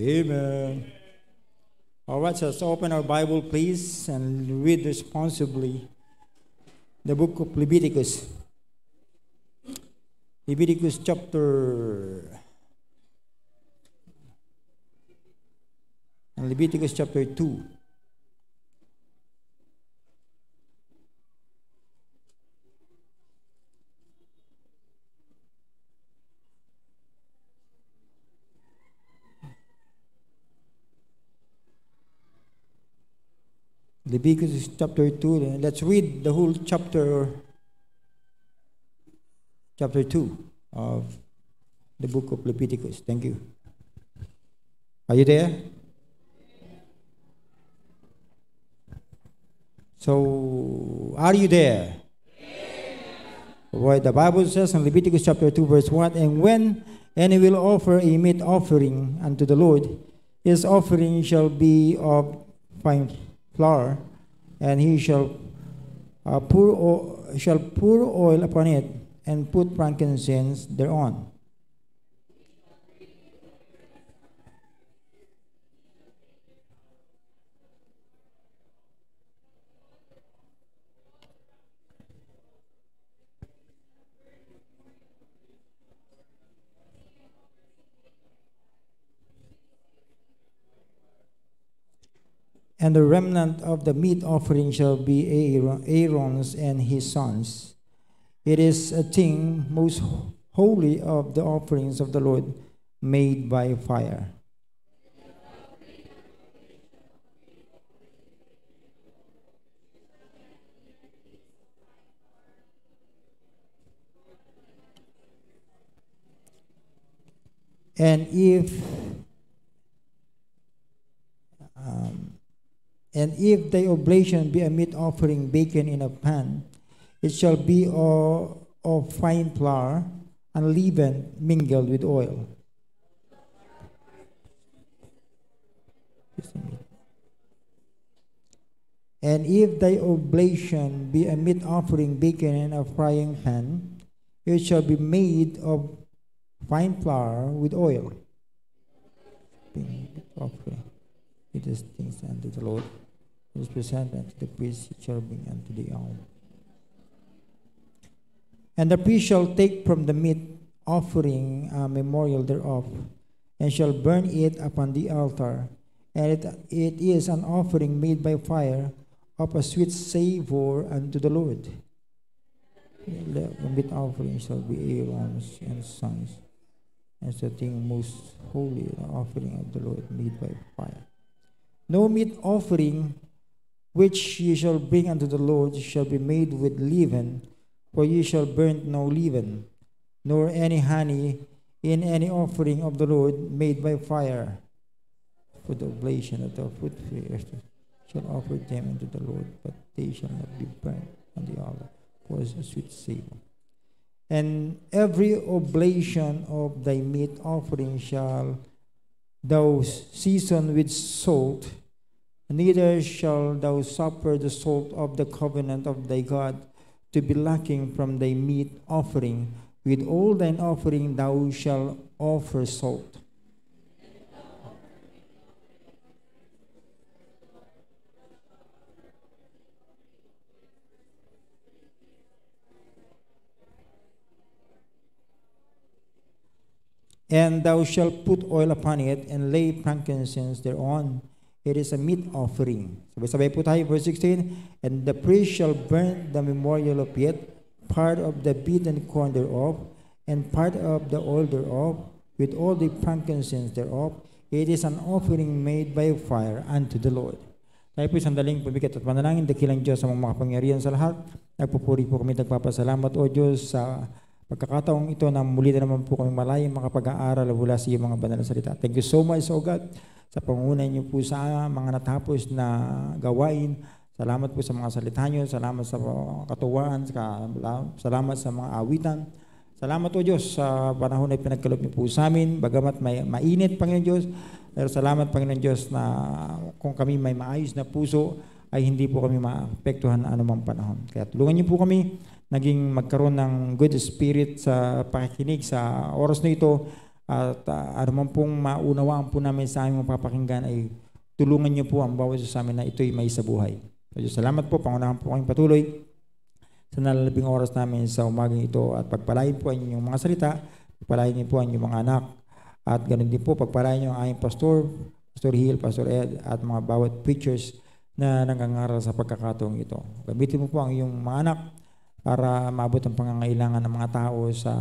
Amen. All right, so let's open our Bible, please, and read responsibly the book of Leviticus. Leviticus chapter. And Leviticus chapter 2. Leviticus chapter 2. Let's read the whole chapter, chapter 2 of the book of Leviticus. Thank you. Are you there? So, are you there? What the Bible says in Leviticus chapter 2, verse 1 And when any will offer a meat offering unto the Lord, his offering shall be of fine flour, and he shall uh, pour shall pour oil upon it and put frankincense thereon. And the remnant of the meat offering shall be Aaron's and his sons. It is a thing most holy of the offerings of the Lord made by fire. And if And if the oblation be a meat offering bacon in a pan, it shall be of, of fine flour, unleavened, mingled with oil. And if thy oblation be a meat offering bacon in a frying pan, it shall be made of fine flour with oil. Offering. It is things unto the Lord is presented unto the priest cherubim unto the Lord. And the priest shall take from the meat offering a memorial thereof, and shall burn it upon the altar. And it, it is an offering made by fire of a sweet savor unto the Lord. The meat offering shall be Aaron's and sons, and the thing most holy, the offering of the Lord made by fire. No meat offering which ye shall bring unto the Lord shall be made with leaven, for ye shall burn no leaven, nor any honey in any offering of the Lord made by fire. For the oblation of the food shall offer them unto the Lord, but they shall not be burnt on the altar, for it's a sweet savor. And every oblation of thy meat offering shall thou season with salt, neither shall thou suffer the salt of the covenant of thy God to be lacking from thy meat offering. With all thine offering thou shalt offer salt. And thou shalt put oil upon it, and lay frankincense thereon It is a meat offering. Sabay-sabay po tayo, verse 16, And the priest shall burn the memorial of it, part of the beaten corn thereof, and part of the oil thereof, with all the frankincense thereof. It is an offering made by fire unto the Lord. Tayo po sandaling pumikat at manalangin, dakilang Diyos sa mga makapangyarihan sa lahat. Nagpupuri po kami, nagpapasalamat o Diyos sa uh, pagkakataong ito na muli na naman po kami malayang makapag-aaral mula sa iyong mga banal na salita. Thank you so much, O God, sa pangunan niyo po sa mga natapos na gawain. Salamat po sa mga salita niyo, salamat sa katuwaan, salamat sa mga awitan. Salamat o Diyos sa panahon na pinagkaloob niyo po sa amin, bagamat may mainit, Panginoon Diyos. Pero salamat, Panginoon Diyos, na kung kami may maayos na puso, ay hindi po kami maapektuhan na anumang panahon. Kaya tulungan niyo po kami naging magkaroon ng good spirit sa pakikinig sa oras na ito at uh, ano man pong maunawaan po namin sa aming mapapakinggan ay tulungan niyo po ang bawat sa amin na ito'y may sa buhay. So, salamat po, pangunahan po kayong patuloy sa nalalabing oras namin sa umagang ito at pagpalain po ang inyong mga salita, pagpalain niyo po ang inyong mga anak at ganun din po, pagpalain niyo ang aming pastor, Pastor Hill, Pastor Ed at mga bawat preachers na nangangaral sa pagkakataong ito. Gamitin mo po ang iyong mga anak para maabot ang pangangailangan ng mga tao sa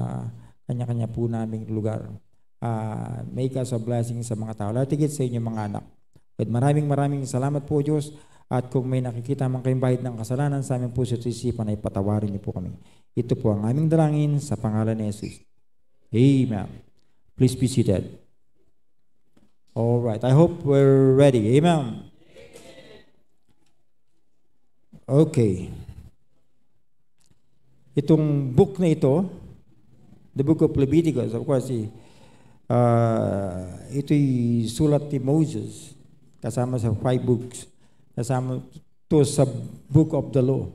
kanya-kanya po naming lugar. Uh, make us a blessing sa mga tao. Latigit sa inyo mga anak. At maraming maraming salamat po Diyos. At kung may nakikita man kayong bahid ng kasalanan sa amin po at isipan, ay patawarin niyo po kami. Ito po ang aming dalangin sa pangalan ni Jesus. Amen. Please be seated. All right. I hope we're ready. Amen. Okay itong book na ito, the book of Leviticus, of course, uh, ito'y sulat ni Moses kasama sa five books, kasama to sa book of the law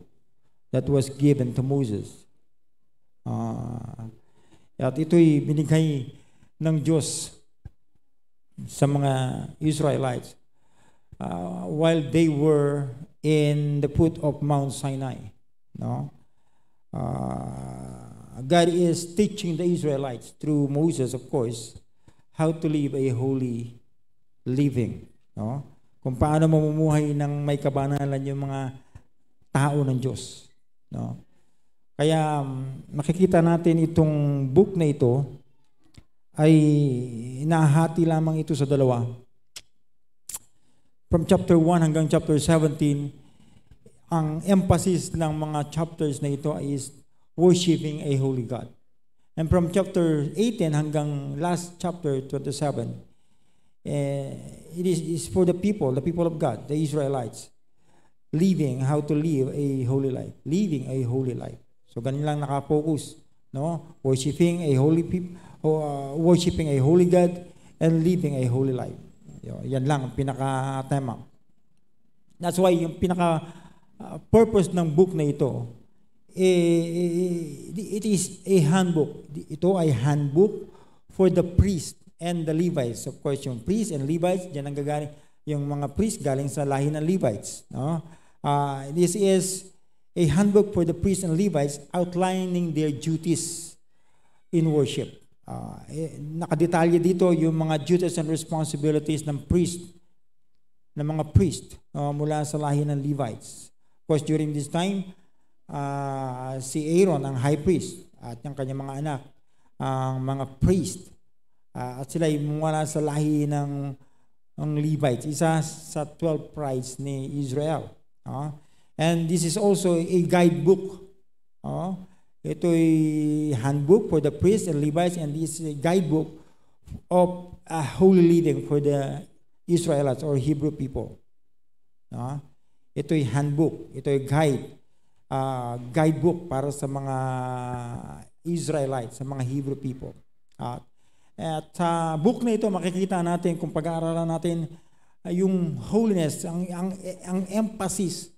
that was given to Moses. Uh, at ito'y binigay ng Diyos sa mga Israelites uh, while they were in the foot of Mount Sinai. No? uh, God is teaching the Israelites through Moses, of course, how to live a holy living. No? Kung paano mamumuhay ng may kabanalan yung mga tao ng Diyos. No? Kaya um, makikita natin itong book na ito ay nahati lamang ito sa dalawa. From chapter 1 hanggang chapter 17, ang emphasis ng mga chapters na ito is worshiping a holy God. And from chapter 18 hanggang last chapter 27, eh, it is, is for the people, the people of God, the Israelites, living, how to live a holy life. Living a holy life. So ganun lang nakafocus. No? Worshiping a holy people, uh, worshiping a holy God, and living a holy life. Yan lang, pinaka-tema. That's why yung pinaka uh, purpose ng book na ito, eh, eh, eh it is a handbook. Ito ay handbook for the priest and the Levites. Of course, yung priest and Levites, dyan ang gagaling. Yung mga priest galing sa lahi ng Levites. No? Uh, this is a handbook for the priests and Levites outlining their duties in worship. Uh, nakadetalye dito yung mga duties and responsibilities ng priest, ng mga priest uh, mula sa lahi ng Levites course, during this time, uh, si Aaron, ang high priest, at yung kanyang mga anak, ang mga priest, uh, at sila'y ay sa lahi ng, ng Levites, isa sa 12 tribes ni Israel. Uh, and this is also a guidebook. Uh, ito ay handbook for the priests and Levites, and this is a guidebook of a holy leading for the Israelites or Hebrew people. Uh, Ito'y handbook, ito'y guide, uh, guidebook para sa mga Israelites, sa mga Hebrew people. At, at sa uh, book na ito, makikita natin kung pag-aaralan natin uh, yung holiness, ang, ang, ang emphasis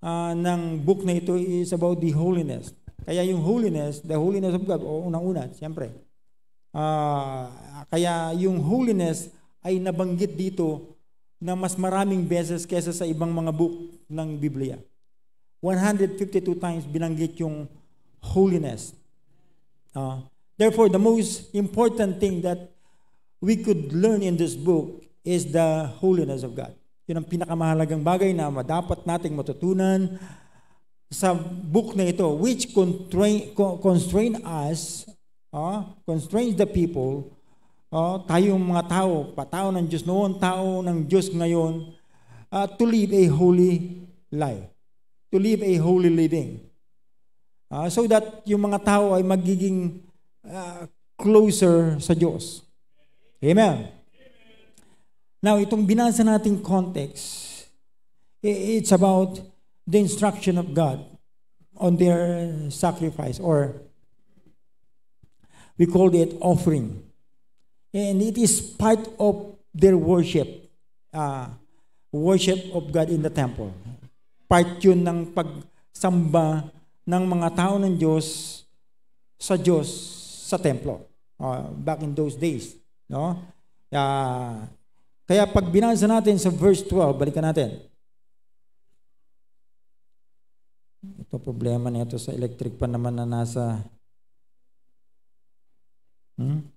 uh, ng book na ito is about the holiness. Kaya yung holiness, the holiness of God, o unang-una, siyempre. Uh, kaya yung holiness ay nabanggit dito na mas maraming beses kaysa sa ibang mga book ng Biblia. 152 times binanggit yung holiness. Uh, therefore, the most important thing that we could learn in this book is the holiness of God. Yun ang pinakamahalagang bagay na dapat nating matutunan sa book na ito, which constrain, constrain us, uh, constrains the people oh, tayong mga tao, patao ng Diyos noon, tao ng Diyos ngayon, uh, to live a holy life, to live a holy living. Uh, so that yung mga tao ay magiging uh, closer sa Diyos. Amen. Now, itong binasa nating context, it's about the instruction of God on their sacrifice or we call it offering. And it is part of their worship. Uh, worship of God in the temple. Part yun ng pagsamba ng mga tao ng Diyos sa Diyos sa templo. Uh, back in those days. No? Uh, kaya pag binasa natin sa verse 12, balikan natin. Ito problema nito sa electric pa naman na nasa... Hmm?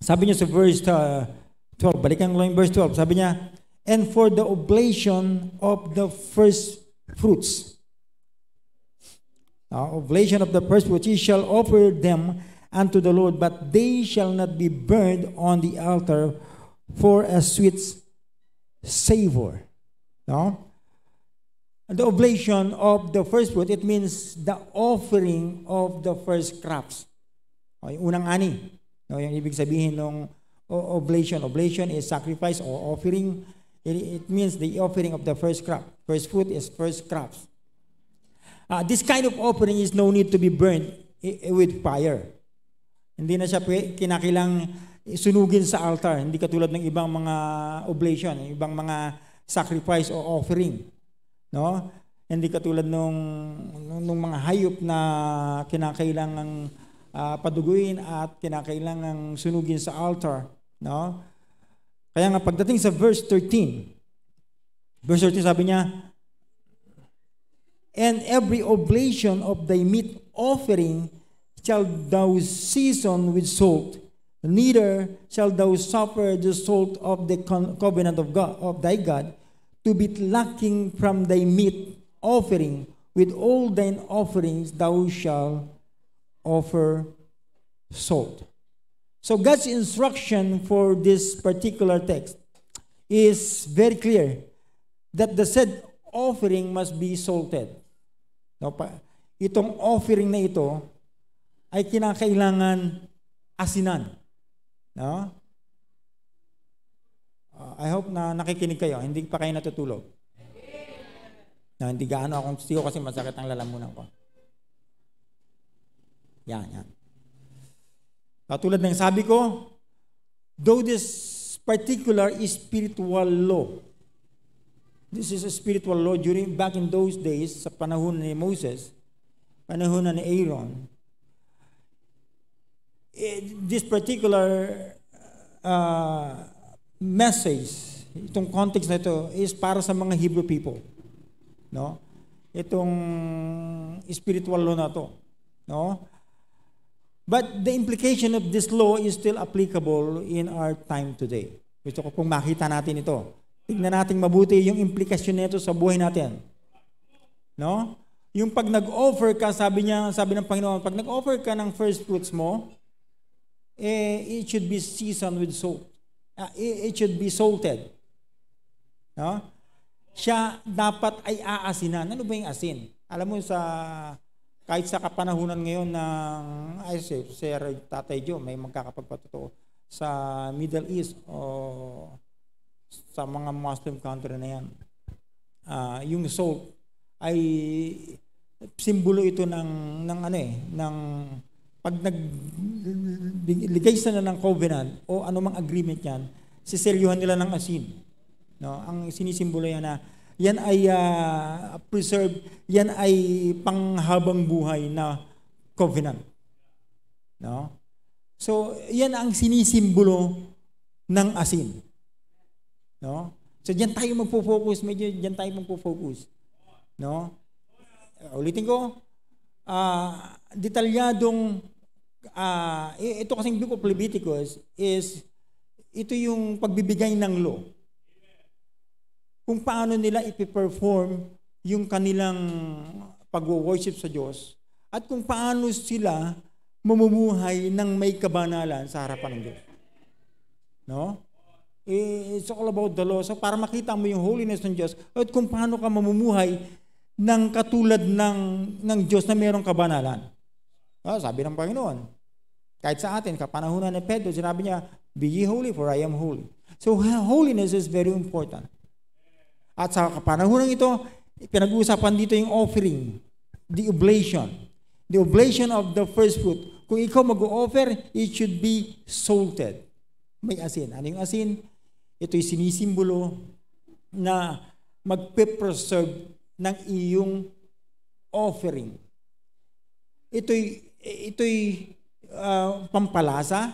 Sabi niya sa verse uh, 12, balikan ko lang yung verse 12. Sabi niya, and for the oblation of the first fruits. Now, oblation of the first fruits, he shall offer them unto the Lord, but they shall not be burned on the altar for a sweet savor. No? The oblation of the first fruit, it means the offering of the first crops. O, yung unang ani. No, yung ibig sabihin ng oblation. Oblation is sacrifice or offering. It, it means the offering of the first crop. First fruit is first crops. Uh, this kind of offering is no need to be burned with fire. Hindi na siya kinakilang sunugin sa altar. Hindi katulad ng ibang mga oblation, ibang mga sacrifice or offering. No? Hindi katulad nung, nung, mga hayop na kinakailangan kinakailangang uh, paduguin at kinakailangang sunugin sa altar. No? Kaya nga pagdating sa verse 13, verse 13 sabi niya, And every oblation of thy meat offering shall thou season with salt, neither shall thou suffer the salt of the covenant of, God, of thy God to be lacking from thy meat offering, with all thine offerings thou shalt offer salt. So God's instruction for this particular text is very clear that the said offering must be salted. No, pa, itong offering na ito ay kinakailangan asinan. No? Uh, I hope na nakikinig kayo, hindi pa kayo natutulog. Na hindi gaano akong siyo kasi masakit ang lalamunan ko. Yan, yan. Katulad ng sabi ko, though this particular is spiritual law. This is a spiritual law during back in those days sa panahon ni Moses, panahon ni Aaron. Eh, this particular uh, message, itong context na ito is para sa mga Hebrew people. No? Itong spiritual law na to. No? But the implication of this law is still applicable in our time today. Gusto ko pong makita natin ito. Tignan natin mabuti yung implikasyon nito sa buhay natin. No? Yung pag nag-offer ka, sabi niya, sabi ng Panginoon, pag nag-offer ka ng first fruits mo, eh, it should be seasoned with salt. Uh, it should be salted. No? Siya dapat ay aasinan. Ano ba yung asin? Alam mo sa kahit sa kapanahunan ngayon ng ISIS, Sir Tatay Joe, may magkakapagpatotoo sa Middle East o sa mga Muslim country na yan. Uh, yung salt ay simbolo ito ng ng ano eh, ng pag nagligay na ng covenant o anumang agreement yan, siselyuhan nila ng asin. No? Ang sinisimbolo yan na yan ay uh, ah, preserved, yan ay panghabang buhay na covenant. No? So, yan ang sinisimbolo ng asin. No? So, diyan tayo magpo-focus. Medyo diyan tayo magpo-focus. No? Uh, ulitin ko, uh, detalyadong, uh, ito kasing Book of Leviticus is, ito yung pagbibigay ng law kung paano nila ipi-perform yung kanilang pag-worship sa Diyos at kung paano sila mamumuhay ng may kabanalan sa harapan ng Diyos. No? Eh, it's all about the law. So para makita mo yung holiness ng Diyos at kung paano ka mamumuhay ng katulad ng, ng Diyos na mayroong kabanalan. Oh, sabi ng Panginoon, kahit sa atin, kapanahonan ni Pedro, sinabi niya, Be ye holy for I am holy. So holiness is very important. At sa kapanahon ito, pinag-uusapan dito yung offering, the oblation. The oblation of the first fruit. Kung ikaw mag-offer, it should be salted. May asin. Ano yung asin? Ito yung sinisimbolo na magpe-preserve ng iyong offering. Ito'y ito'y uh, pampalasa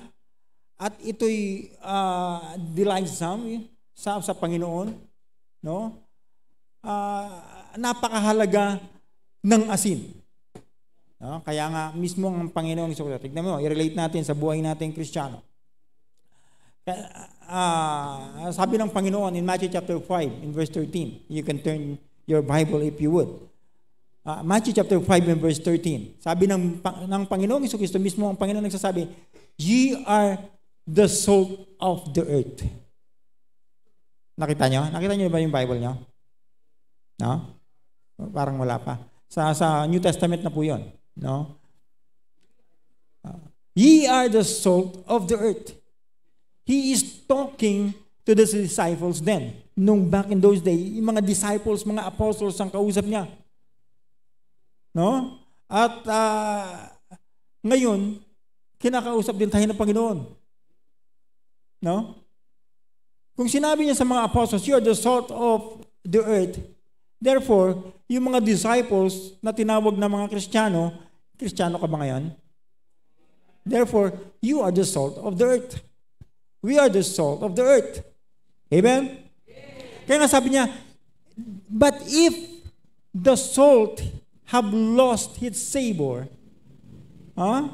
at ito'y uh, delightsome sa, sa Panginoon No? Uh, napakahalaga ng asin. No? Kaya nga mismo ang Panginoong Iso Kristo. Tignan mo, i-relate natin sa buhay natin Kristiyano. Uh, sabi ng Panginoon in Matthew chapter 5 in verse 13. You can turn your Bible if you would. Uh, Matthew chapter 5 and verse 13. Sabi ng, ng Panginoong Iso mismo, ang Panginoon nagsasabi, Ye are the salt of the earth. Nakita nyo? Nakita nyo ba yung Bible nyo? No? Parang wala pa. Sa, sa New Testament na po yun. No? Uh, Ye are the salt of the earth. He is talking to the disciples then. Nung back in those days, yung mga disciples, mga apostles ang kausap niya. No? At uh, ngayon, kinakausap din tayo ng Panginoon. No? Kung sinabi niya sa mga apostles, you are the salt of the earth. Therefore, yung mga disciples na tinawag na mga Kristiyano, Kristiyano ka ba ngayon? Therefore, you are the salt of the earth. We are the salt of the earth. Amen? Kaya nga sabi niya, but if the salt have lost its savor, huh?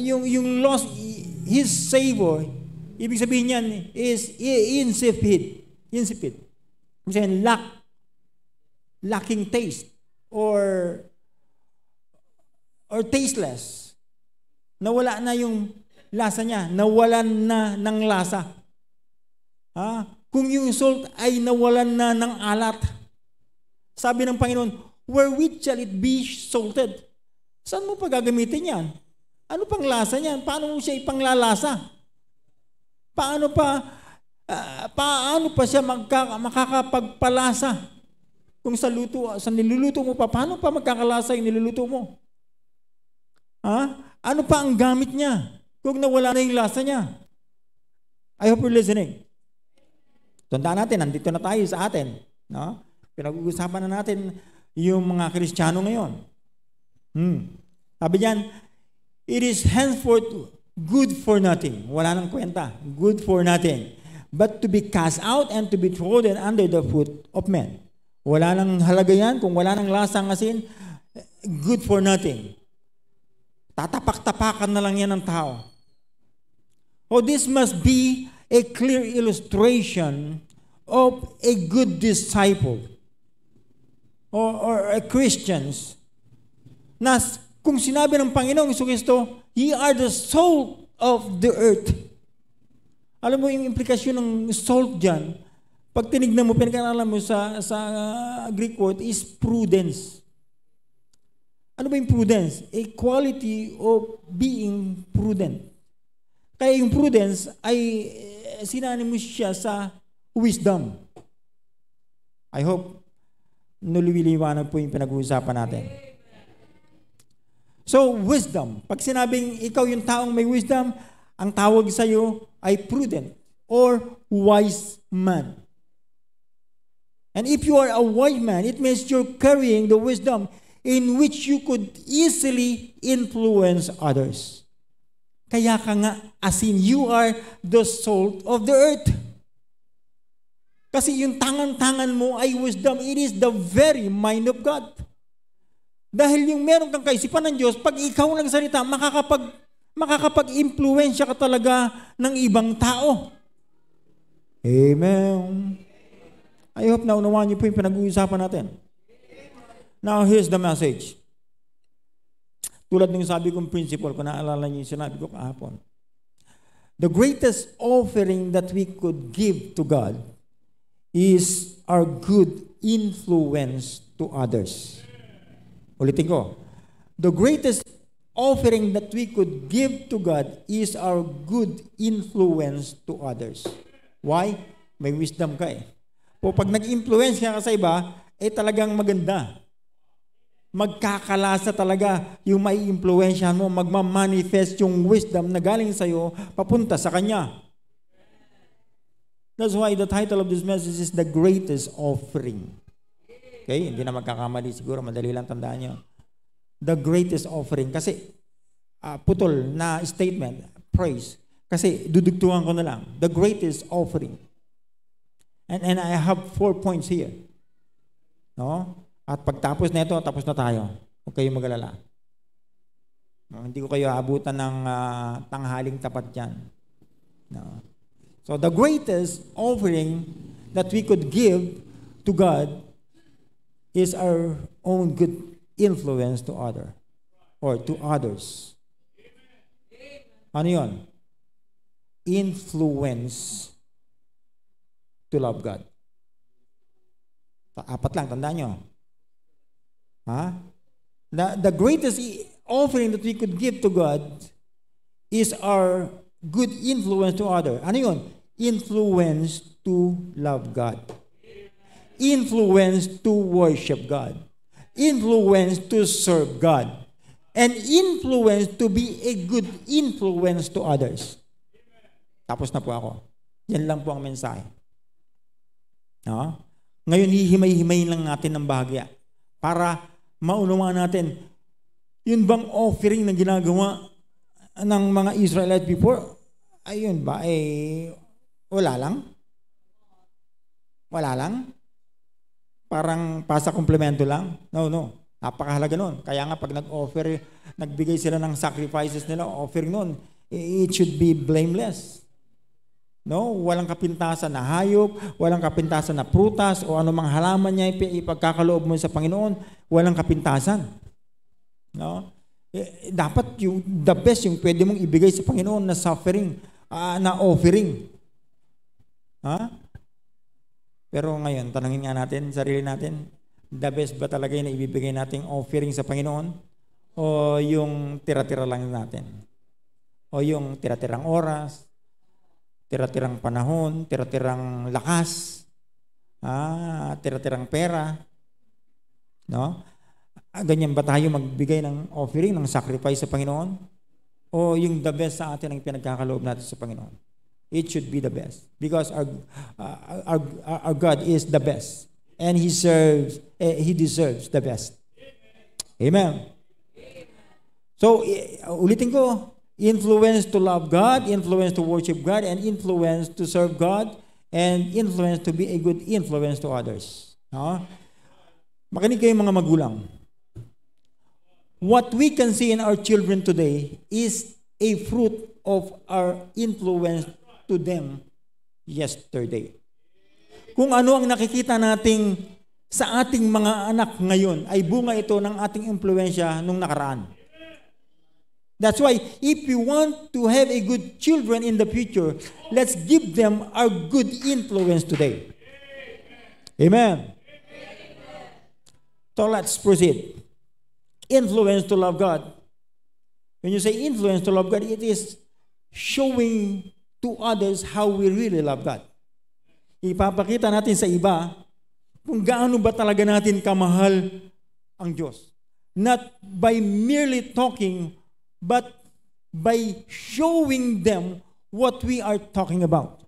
yung, yung lost his savor, Ibig sabihin niyan is insipid. Insipid. Ibig sabihin, lack. Lacking taste. Or or tasteless. Nawala na yung lasa niya. Nawalan na ng lasa. Ha? Kung yung salt ay nawalan na ng alat. Sabi ng Panginoon, wherewith shall it be salted? Saan mo pa gagamitin yan? Ano pang lasa niyan? Paano mo siya ipanglalasa? Paano pa uh, paano pa siya magka, makakapagpalasa kung sa luto sa niluluto mo pa paano pa magkakalasa yung niluluto mo? Ha? Ano pa ang gamit niya kung nawala na yung lasa niya? I hope you're listening. Tandaan natin, nandito na tayo sa atin. No? Pinag-uusapan na natin yung mga Kristiyano ngayon. Hmm. Sabi niyan, It is henceforth good for nothing. Wala nang kwenta. Good for nothing. But to be cast out and to be trodden under the foot of men. Wala nang halaga yan. Kung wala nang lasang asin, good for nothing. Tatapak-tapakan na lang yan ng tao. Oh, this must be a clear illustration of a good disciple or, or a Christians na kung sinabi ng Panginoong Kristo, Ye are the salt of the earth. Alam mo yung implikasyon ng salt dyan, pag tinignan mo, pinag mo sa, sa uh, Greek word is prudence. Ano ba yung prudence? A quality of being prudent. Kaya yung prudence ay eh, sinanimous siya sa wisdom. I hope nuliliwanag po yung pinag-uusapan natin. So, wisdom. Pag sinabing ikaw yung taong may wisdom, ang tawag sa iyo ay prudent or wise man. And if you are a wise man, it means you're carrying the wisdom in which you could easily influence others. Kaya ka nga, as in you are the salt of the earth. Kasi yung tangan-tangan mo ay wisdom. It is the very mind of God. Dahil yung meron kang kaisipan ng Diyos, pag ikaw lang salita, makakapag, makakapag-impluensya ka talaga ng ibang tao. Amen. I hope na unawaan niyo po yung pinag-uusapan natin. Now, here's the message. Tulad ng sabi kong principle, kung naalala niyo yung sinabi ko kahapon. The greatest offering that we could give to God is our good influence to others. Ulitin ko. The greatest offering that we could give to God is our good influence to others. Why? May wisdom ka eh. Po, pag nag-influence ka, ka sa iba, eh talagang maganda. Magkakalasa talaga yung may influensya mo, magmamanifest yung wisdom na galing sa'yo papunta sa Kanya. That's why the title of this message is The Greatest Offering. Okay? Hindi na magkakamali siguro. Madali lang tandaan nyo. The greatest offering. Kasi uh, putol na statement. Praise. Kasi dudugtungan ko na lang. The greatest offering. And, and I have four points here. No? At pagtapos na ito, tapos na tayo. Huwag kayong magalala. No, hindi ko kayo abutan ng uh, tanghaling tapat dyan. No. So the greatest offering that we could give to God is our own good influence to other or to others. Ano yun? Influence to love God. Apat lang, tanda nyo. Ha? The, the greatest offering that we could give to God is our good influence to other. Ano yun? Influence to love God. influence to worship God, influence to serve God, and influence to be a good influence to others. Tapos na po ako. Yan lang po ang mensahe. No? Ngayon, hihimay-himayin lang natin ng bahagya para maunawaan natin yun bang offering na ginagawa ng mga Israelite before? Ayun ba? Eh, wala lang? Wala lang? parang pasa komplemento lang. No, no. Napakahalaga nun. Kaya nga pag nag-offer, nagbigay sila ng sacrifices nila, offering nun, it should be blameless. No, walang kapintasan na hayop, walang kapintasan na prutas o anumang halaman niya ipagkakaloob mo sa Panginoon, walang kapintasan. No? Eh, dapat yung the best yung pwede mong ibigay sa Panginoon na suffering, uh, na offering. Ha? Pero ngayon, tanungin nga natin, sarili natin, the best ba talaga yung ibibigay nating offering sa Panginoon? O yung tira-tira lang natin? O yung tira-tirang oras, tira-tirang panahon, tira-tirang lakas, ah, tira-tirang pera, no? Ah, ganyan ba tayo magbigay ng offering, ng sacrifice sa Panginoon? O yung the best sa atin ang pinagkakaloob natin sa Panginoon? it should be the best because our, uh, our, our God is the best and he serves uh, he deserves the best. Amen. Amen. So uh, ulitin ko, influence to love God, influence to worship God and influence to serve God and influence to be a good influence to others. No? Makinig kayo mga magulang. What we can see in our children today is a fruit of our influence to them yesterday. Kung ano ang nakikita nating sa ating mga anak ngayon ay bunga ito ng ating impluensya nung nakaraan. That's why if you want to have a good children in the future, let's give them our good influence today. Amen. So let's proceed. Influence to love God. When you say influence to love God, it is showing to others how we really love God. Ipapakita natin sa iba kung gaano ba talaga natin kamahal ang Diyos. Not by merely talking, but by showing them what we are talking about.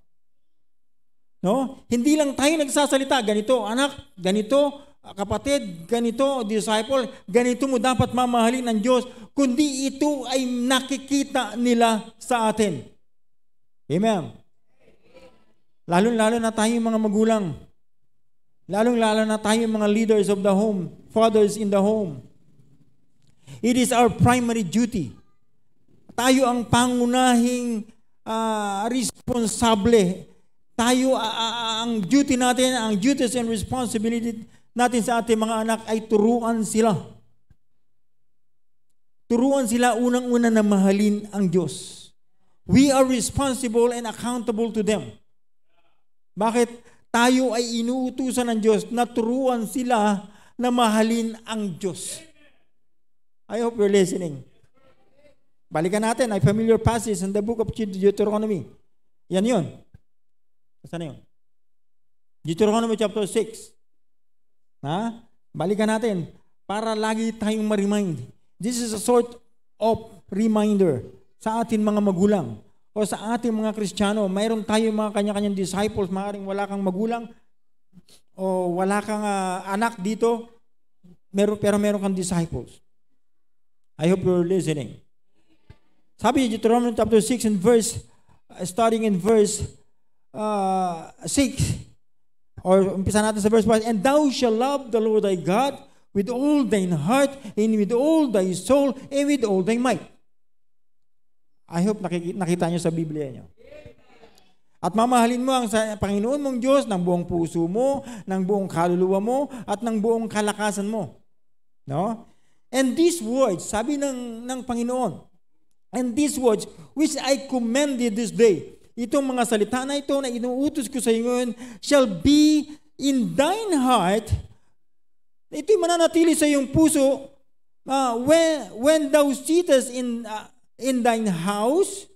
No? Hindi lang tayo nagsasalita, ganito anak, ganito kapatid, ganito disciple, ganito mo dapat mamahalin ang Diyos, kundi ito ay nakikita nila sa atin. Amen. Lalo-lalo na tayo mga magulang. Lalong-lalo na tayo mga leaders of the home, fathers in the home. It is our primary duty. Tayo ang pangunahing uh, responsable. Tayo uh, ang duty natin, ang duties and responsibility natin sa ating mga anak ay turuan sila. Turuan sila unang-una na mahalin ang Diyos. We are responsible and accountable to them. Bakit tayo ay inuutusan ng Diyos na turuan sila na mahalin ang Diyos? I hope you're listening. Balikan natin, ay familiar passage in the book of Deuteronomy. Yan yun. Saan yun? Deuteronomy chapter 6. Ha? Balikan natin para lagi tayong ma-remind. This is a sort of reminder sa atin mga magulang o sa ating mga Kristiyano. Mayroon tayo mga kanya-kanyang disciples. Maaring wala kang magulang o wala kang uh, anak dito, meron, pero meron kang disciples. I hope you're listening. Sabi ni Deuteronomy chapter 6 and verse, uh, starting in verse uh, 6, or umpisa natin sa verse 5, And thou shalt love the Lord thy God with all thine heart, and with all thy soul, and with all thy might. I hope nakikita, nakita nyo sa Biblia nyo. At mamahalin mo ang Panginoon mong Diyos ng buong puso mo, ng buong kaluluwa mo, at ng buong kalakasan mo. No? And these words, sabi ng, ng Panginoon, and these words which I commanded this day, itong mga salita na ito na inuutos ko sa iyo ngayon, shall be in thine heart, ito'y mananatili sa iyong puso, uh, when, when thou sittest in, uh, in thine house,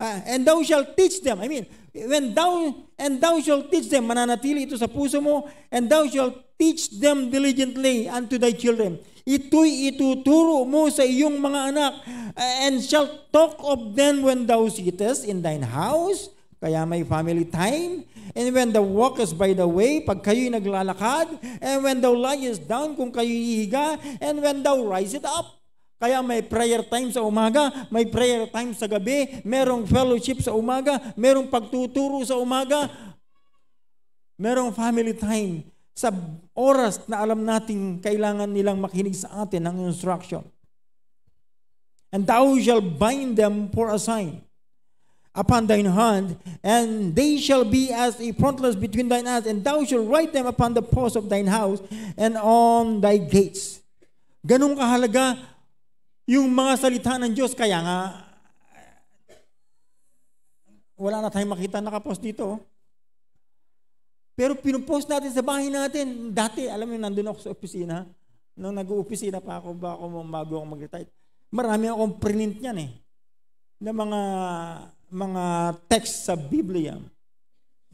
uh, and thou shalt teach them. I mean, when thou, and thou shalt teach them, mananatili ito sa puso mo, and thou shalt teach them diligently unto thy children. Ito'y ituturo mo sa iyong mga anak, and shalt talk of them when thou sittest in thine house, kaya may family time, and when thou walkest by the way, pag kayo'y naglalakad, and when thou liest down kung kayo'y ihiga, and when thou risest up. Kaya may prayer time sa umaga, may prayer time sa gabi, merong fellowship sa umaga, merong pagtuturo sa umaga, merong family time sa oras na alam nating kailangan nilang makinig sa atin ng instruction. And thou shall bind them for a sign upon thine hand, and they shall be as a frontless between thine eyes, and thou shall write them upon the posts of thine house and on thy gates. Ganong kahalaga yung mga salita ng Diyos, kaya nga, wala na tayong makita nakapost dito. Oh. Pero pinupost natin sa bahay natin. Dati, alam mo, nandun ako sa opisina. Nung nag-uopisina pa ako, ba ako bago ako mag-retire. Marami akong print niyan eh. Na mga, mga text sa Biblia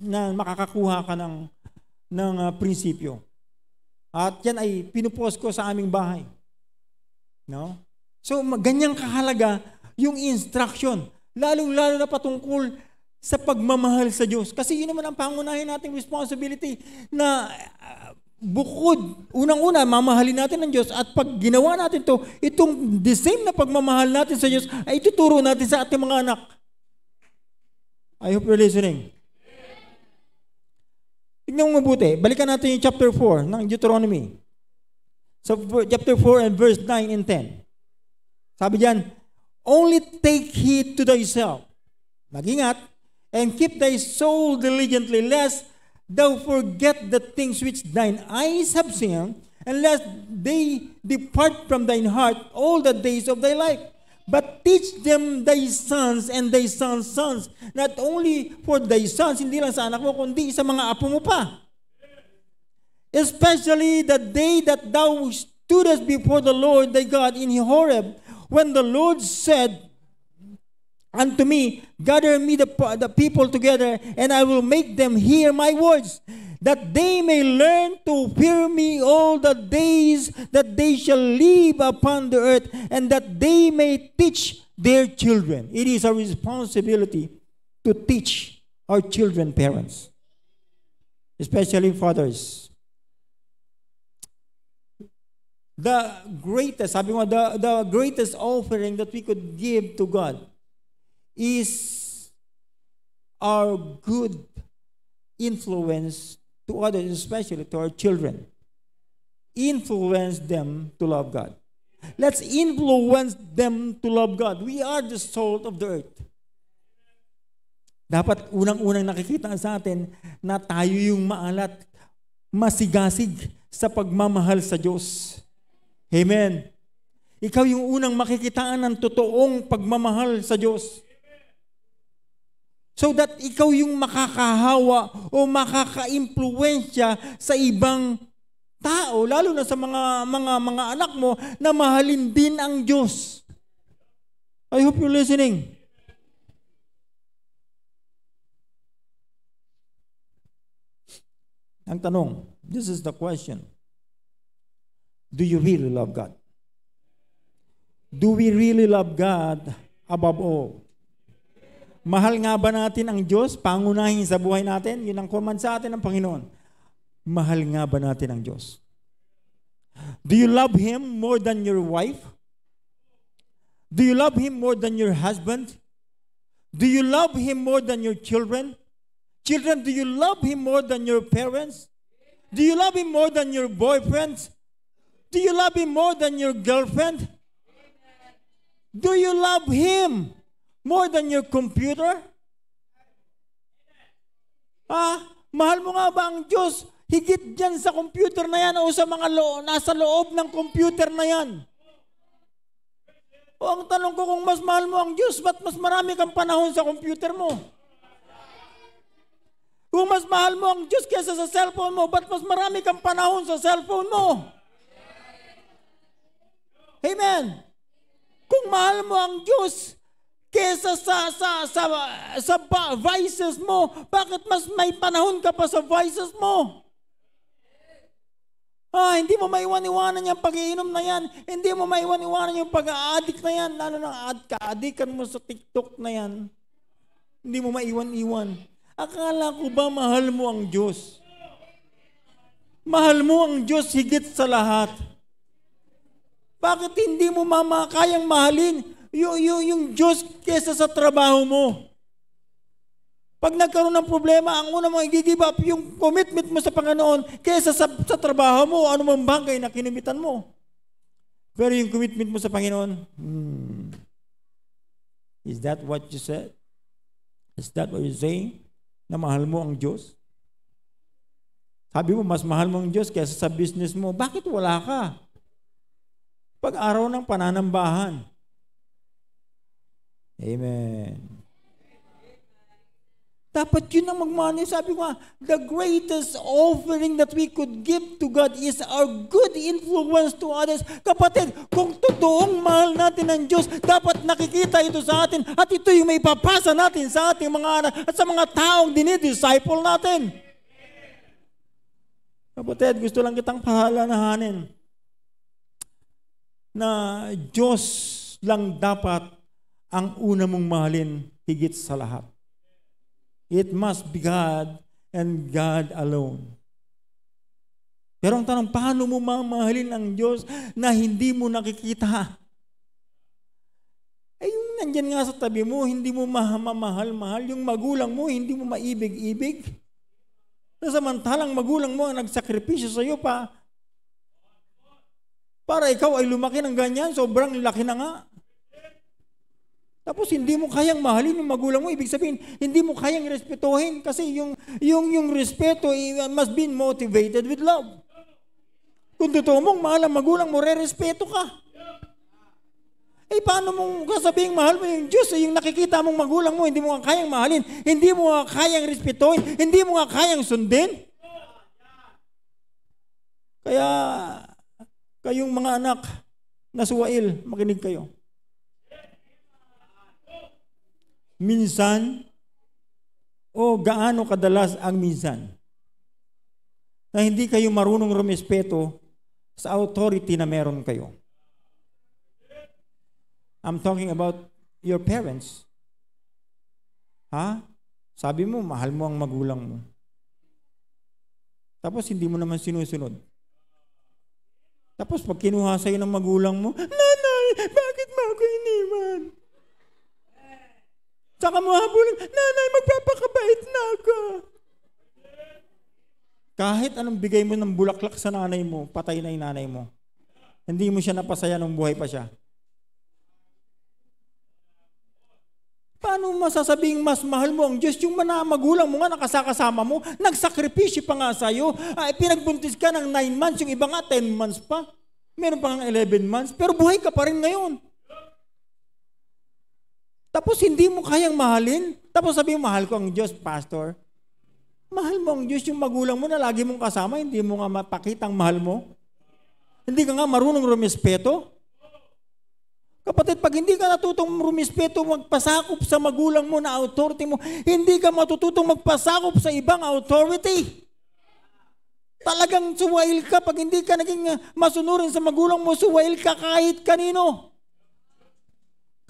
na makakakuha ka ng, ng uh, prinsipyo. At yan ay pinupost ko sa aming bahay. No? So ganyang kahalaga yung instruction, lalong-lalo na patungkol sa pagmamahal sa Diyos. Kasi yun naman ang pangunahin nating responsibility na ah, bukod, unang-una, mamahalin natin ang Diyos at pag ginawa natin to, itong the same na pagmamahal natin sa Diyos ay ituturo natin sa ating mga anak. I hope you're listening. Tignan mo mabuti. Balikan natin yung chapter 4 ng Deuteronomy. So chapter 4 and verse 9 and 10. Sabi diyan, only take heed to thyself. Magingat, and keep thy soul diligently, lest thou forget the things which thine eyes have seen, and lest they depart from thine heart all the days of thy life. But teach them thy sons and thy sons' sons, not only for thy sons, hindi lang sa anak mo, kundi sa mga apo mo pa. Especially the day that thou stoodest before the Lord thy God in Horeb, when the Lord said unto me, Gather me the, the people together, and I will make them hear my words, that they may learn to fear me all the days that they shall live upon the earth, and that they may teach their children. It is our responsibility to teach our children, parents, especially fathers. the greatest, sabi mo, the, the greatest offering that we could give to God is our good influence to others, especially to our children. Influence them to love God. Let's influence them to love God. We are the salt of the earth. Dapat unang-unang nakikita sa atin na tayo yung maalat, masigasig sa pagmamahal sa Diyos. Amen. Ikaw yung unang makikitaan ng totoong pagmamahal sa Diyos. So that ikaw yung makakahawa o makakaimpluwensya sa ibang tao, lalo na sa mga mga mga anak mo na mahalin din ang Diyos. I hope you're listening. Ang tanong, this is the question. Do you really love God? Do we really love God above all? Mahal nga ba natin ang Diyos? Pangunahin sa buhay natin? Yun ang command sa atin ng Panginoon. Mahal nga ba natin ang Diyos? Do you love Him more than your wife? Do you love Him more than your husband? Do you love Him more than your children? Children, do you love Him more than your parents? Do you love Him more than your boyfriends? Do you love Him more than your girlfriend? Do you love Him more than your computer? Ah, mahal mo nga ba ang Diyos higit dyan sa computer na yan o sa mga lo nasa loob ng computer na yan. O ang tanong ko kung mas mahal mo ang Diyos, ba't mas marami kang panahon sa computer mo? Kung mas mahal mo ang Diyos kaysa sa cellphone mo, ba't mas marami kang panahon sa cellphone mo? Amen. Kung mahal mo ang Diyos kesa sa, sa, sa, sa, sa vices mo, bakit mas may panahon ka pa sa vices mo? Ah, hindi mo maiwan-iwanan yung pag-iinom na yan. Hindi mo maiwan-iwanan yung pag-addict na yan. Lalo na ad ka-addikan mo sa TikTok na yan. Hindi mo maiwan-iwan. Akala ko ba mahal mo ang Diyos? Mahal mo ang Diyos higit sa lahat. Bakit hindi mo mama kayang mahalin yung, yung, yung Diyos kesa sa trabaho mo? Pag nagkaroon ng problema, ang una mong i-give up yung commitment mo sa Panginoon kaysa sa, sa trabaho mo, ano mang bagay na kinimitan mo. Pero yung commitment mo sa Panginoon, hmm, is that what you said? Is that what you're saying? Na mahal mo ang Diyos? Sabi mo, mas mahal mo ang Diyos kaysa sa business mo. Bakit wala ka? pag-araw ng pananambahan. Amen. Dapat yun ang magmana. Sabi ko nga, the greatest offering that we could give to God is our good influence to others. Kapatid, kung totoong mahal natin ang Diyos, dapat nakikita ito sa atin at ito yung may papasa natin sa ating mga anak at sa mga taong dinidisciple natin. Kapatid, gusto lang kitang pahalanahanin na Diyos lang dapat ang una mong mahalin higit sa lahat. It must be God and God alone. Pero ang tanong, paano mo mamahalin ang Diyos na hindi mo nakikita? Eh yung nandyan nga sa tabi mo, hindi mo mamahal-mahal. Yung magulang mo, hindi mo maibig-ibig. Samantalang magulang mo ang nagsakripisyo sa iyo pa para ikaw ay lumaki ng ganyan, sobrang laki na nga. Tapos hindi mo kayang mahalin yung magulang mo. Ibig sabihin, hindi mo kayang respetuhin kasi yung, yung, yung respeto eh, must be motivated with love. Kung totoo mong mahal ang magulang mo, re-respeto ka. Eh, paano mong kasabing mahal mo yung Diyos? Eh, yung nakikita mong magulang mo, hindi mo nga kayang mahalin, hindi mo nga kayang respetuhin, hindi mo nga kayang sundin. Kaya, Kayong mga anak na suwail, makinig kayo. Minsan o gaano kadalas ang minsan na hindi kayo marunong rumespeto sa authority na meron kayo. I'm talking about your parents. Ha? Sabi mo, mahal mo ang magulang mo. Tapos hindi mo naman sinusunod. Tapos pag kinuha sa'yo ng magulang mo, Nanay, bakit mo ako iniwan? Tsaka mo habulin, Nanay, magpapakabait na ako. Kahit anong bigay mo ng bulaklak sa nanay mo, patay na yung nanay mo. Hindi mo siya napasaya nung buhay pa siya. Paano masasabing mas mahal mo ang Diyos? Yung mga magulang mo nga nakasakasama mo, nagsakripisyo pa nga sa'yo, ay, ah, eh, pinagbuntis ka ng 9 months, yung iba nga 10 months pa. Meron pa nga 11 months, pero buhay ka pa rin ngayon. Tapos hindi mo kayang mahalin. Tapos sabi mo, mahal ko ang Diyos, Pastor. Mahal mo ang Diyos, yung magulang mo na lagi mong kasama, hindi mo nga mapakita ang mahal mo. Hindi ka nga marunong rumespeto. Kapatid, pag hindi ka natutong rumispeto, magpasakop sa magulang mo na authority mo, hindi ka matututong magpasakop sa ibang authority. Talagang suwail ka pag hindi ka naging ah, masunurin sa magulang mo, suwail ka kahit kanino.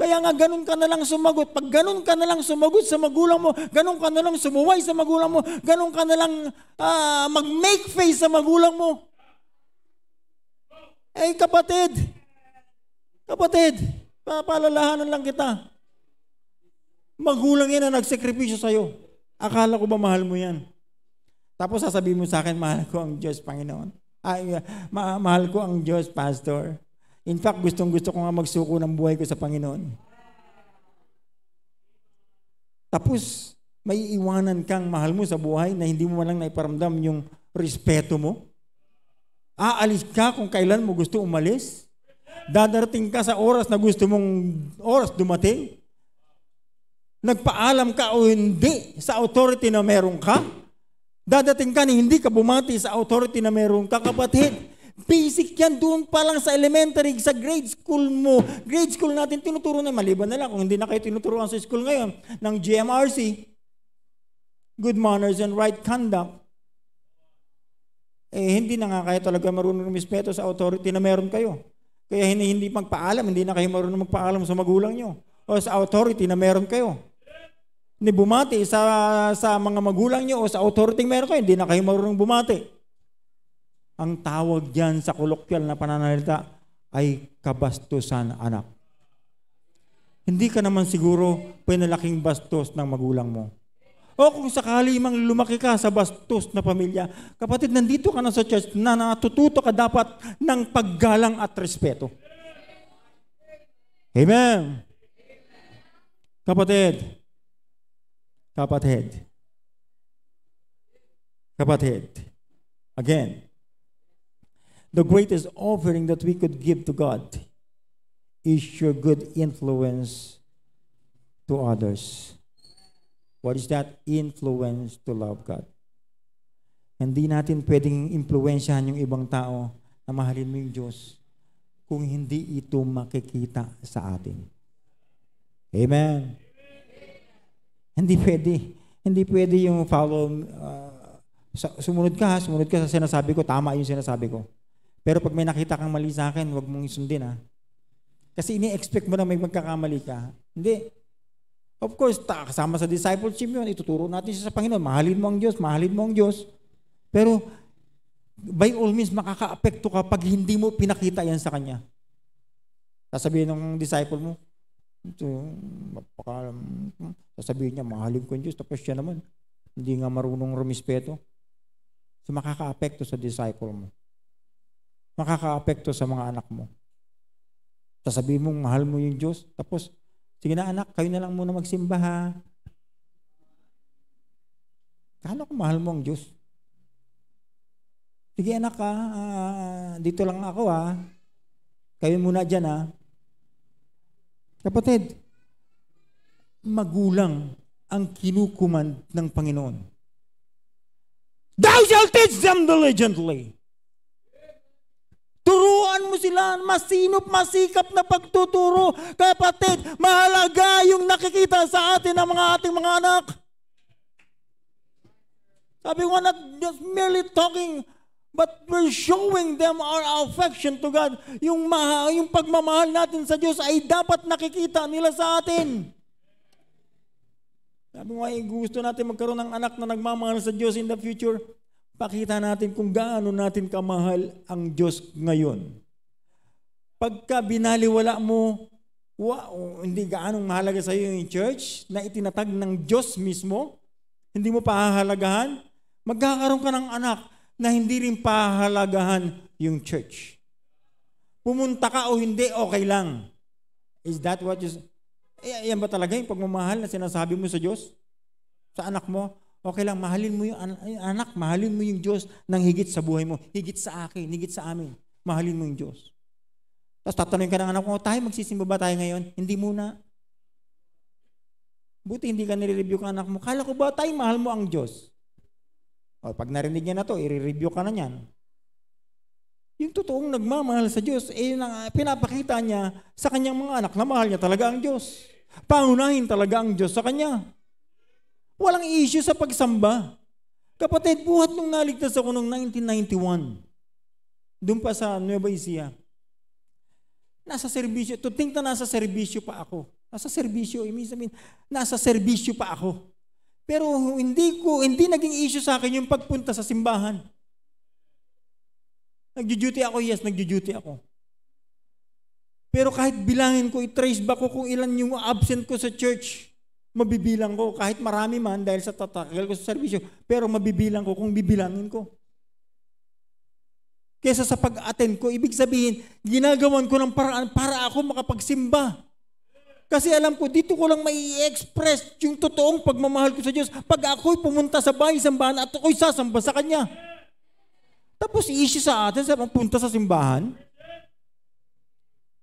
Kaya nga ganun ka na lang sumagot. Pag ganun ka na lang sumagot sa magulang mo, ganun ka na lang sumuway sa magulang mo, ganun ka na lang uh, ah, mag-make face sa magulang mo. Eh hey, kapatid, Kapatid, papalalahanan lang kita. Magulang yan na nagsakripisyo sa'yo. Akala ko ba mahal mo yan? Tapos sasabihin mo sa akin, mahal ko ang Diyos, Panginoon. Ay, ma- mahal ko ang Diyos, Pastor. In fact, gustong gusto ko nga magsuko ng buhay ko sa Panginoon. Tapos, may iwanan kang mahal mo sa buhay na hindi mo malang naiparamdam yung respeto mo. Aalis ka kung kailan mo gusto umalis. Dadarating ka sa oras na gusto mong oras dumating? Nagpaalam ka o hindi sa authority na meron ka? Dadating ka ni hindi ka bumati sa authority na meron ka, kapatid. Basic yan, doon pa lang sa elementary, sa grade school mo. Grade school natin tinuturo na, maliban na lang kung hindi na kayo tinuturuan sa school ngayon, ng GMRC, good manners and right conduct, eh hindi na nga kayo talaga marunong rumispeto sa authority na meron kayo. Kaya hindi, hindi magpaalam, hindi na kayo marunong magpaalam sa magulang nyo o sa authority na meron kayo. Hindi bumati sa, sa mga magulang nyo o sa authority meron kayo, hindi na kayo marunong bumati. Ang tawag dyan sa kolokyal na pananalita ay kabastusan anak. Hindi ka naman siguro pinalaking bastos ng magulang mo. O kung sakali mang lumaki ka sa bastos na pamilya, kapatid, nandito ka na sa church na natututo ka dapat ng paggalang at respeto. Amen. Kapatid, kapatid, kapatid, again, the greatest offering that we could give to God is your good influence to others. What is that? Influence to love God. Hindi natin pwedeng impluensyahan yung ibang tao na mahalin mo yung Diyos kung hindi ito makikita sa atin. Amen. Hindi pwede. Hindi pwede yung follow, uh, sumunod ka, sumunod ka sa sinasabi ko, tama yung sinasabi ko. Pero pag may nakita kang mali sa akin, huwag mong isundin ha. Ah. Kasi ini-expect mo na may magkakamali ka. Hindi. Of course, ta- kasama sa discipleship yun, ituturo natin siya sa Panginoon. Mahalin mo ang Diyos, mahalin mo ang Diyos. Pero, by all means, makaka-apekto ka pag hindi mo pinakita yan sa Kanya. Sasabihin ng disciple mo, ito, mapakalam. Sasabihin niya, mahalin ko ang Diyos, tapos siya naman. Hindi nga marunong rumispeto. So makakaapekto sa disciple mo. Makakaapekto sa mga anak mo. Sasabihin mong mahal mo yung Diyos, tapos Sige na anak, kayo na lang muna magsimba ha. Kala ko mahal mo ang Diyos. Sige anak ha, uh, dito lang ako ha. Kayo muna dyan ha. Kapatid, magulang ang kinukuman ng Panginoon. Thou shalt teach them diligently mo sila masinop, masikap na pagtuturo. Kapatid, mahalaga yung nakikita sa atin ng mga ating mga anak. Sabi we're not just merely talking, but we're showing them our affection to God. Yung, maha, yung pagmamahal natin sa Diyos ay dapat nakikita nila sa atin. Sabi mo gusto natin magkaroon ng anak na nagmamahal sa Diyos in the future. Pakita natin kung gaano natin kamahal ang Diyos ngayon. Pagka binaliwala mo, wow, hindi gaanong mahalaga sa iyo yung church na itinatag ng Diyos mismo, hindi mo pahahalagahan, magkakaroon ka ng anak na hindi rin pahahalagahan yung church. Pumunta ka o hindi, okay lang. Is that what you... Eh, yan ba talaga yung pagmamahal na sinasabi mo sa Diyos? Sa anak mo? Okay lang, mahalin mo yung anak, mahalin mo yung Diyos nang higit sa buhay mo, higit sa akin, higit sa amin. Mahalin mo yung Diyos. Tapos tatanungin ka ng anak mo, tayo magsisimba ba tayo ngayon? Hindi muna. Buti hindi ka nire-review ng anak mo. Kala ko ba tayo mahal mo ang Diyos? O pag narinig niya na to, i-review ka na niyan. Yung totoong nagmamahal sa Diyos, eh, na, pinapakita niya sa kanyang mga anak na mahal niya talaga ang Diyos. Pangunahin talaga ang Diyos sa kanya. Walang issue sa pagsamba. Kapatid, buhat nung naligtas ako noong 1991. Doon pa sa Nueva Ecija. Nasa serbisyo. To think na nasa serbisyo pa ako. Nasa serbisyo, eh, I mean, nasa serbisyo pa ako. Pero hindi ko, hindi naging issue sa akin yung pagpunta sa simbahan. Nagduduty ako, yes, nagduduty ako. Pero kahit bilangin ko, i-trace back ko kung ilan yung absent ko sa church, mabibilang ko kahit marami man dahil sa tatagal ko sa serbisyo, pero mabibilang ko kung bibilangin ko kesa sa pag-attend ko. Ibig sabihin, ginagawan ko ng paraan para ako makapagsimba. Kasi alam ko, dito ko lang mai-express yung totoong pagmamahal ko sa Diyos. Pag ako'y pumunta sa bahay sambahan at ako'y sasamba sa Kanya. Tapos issue sa atin sa punta sa simbahan.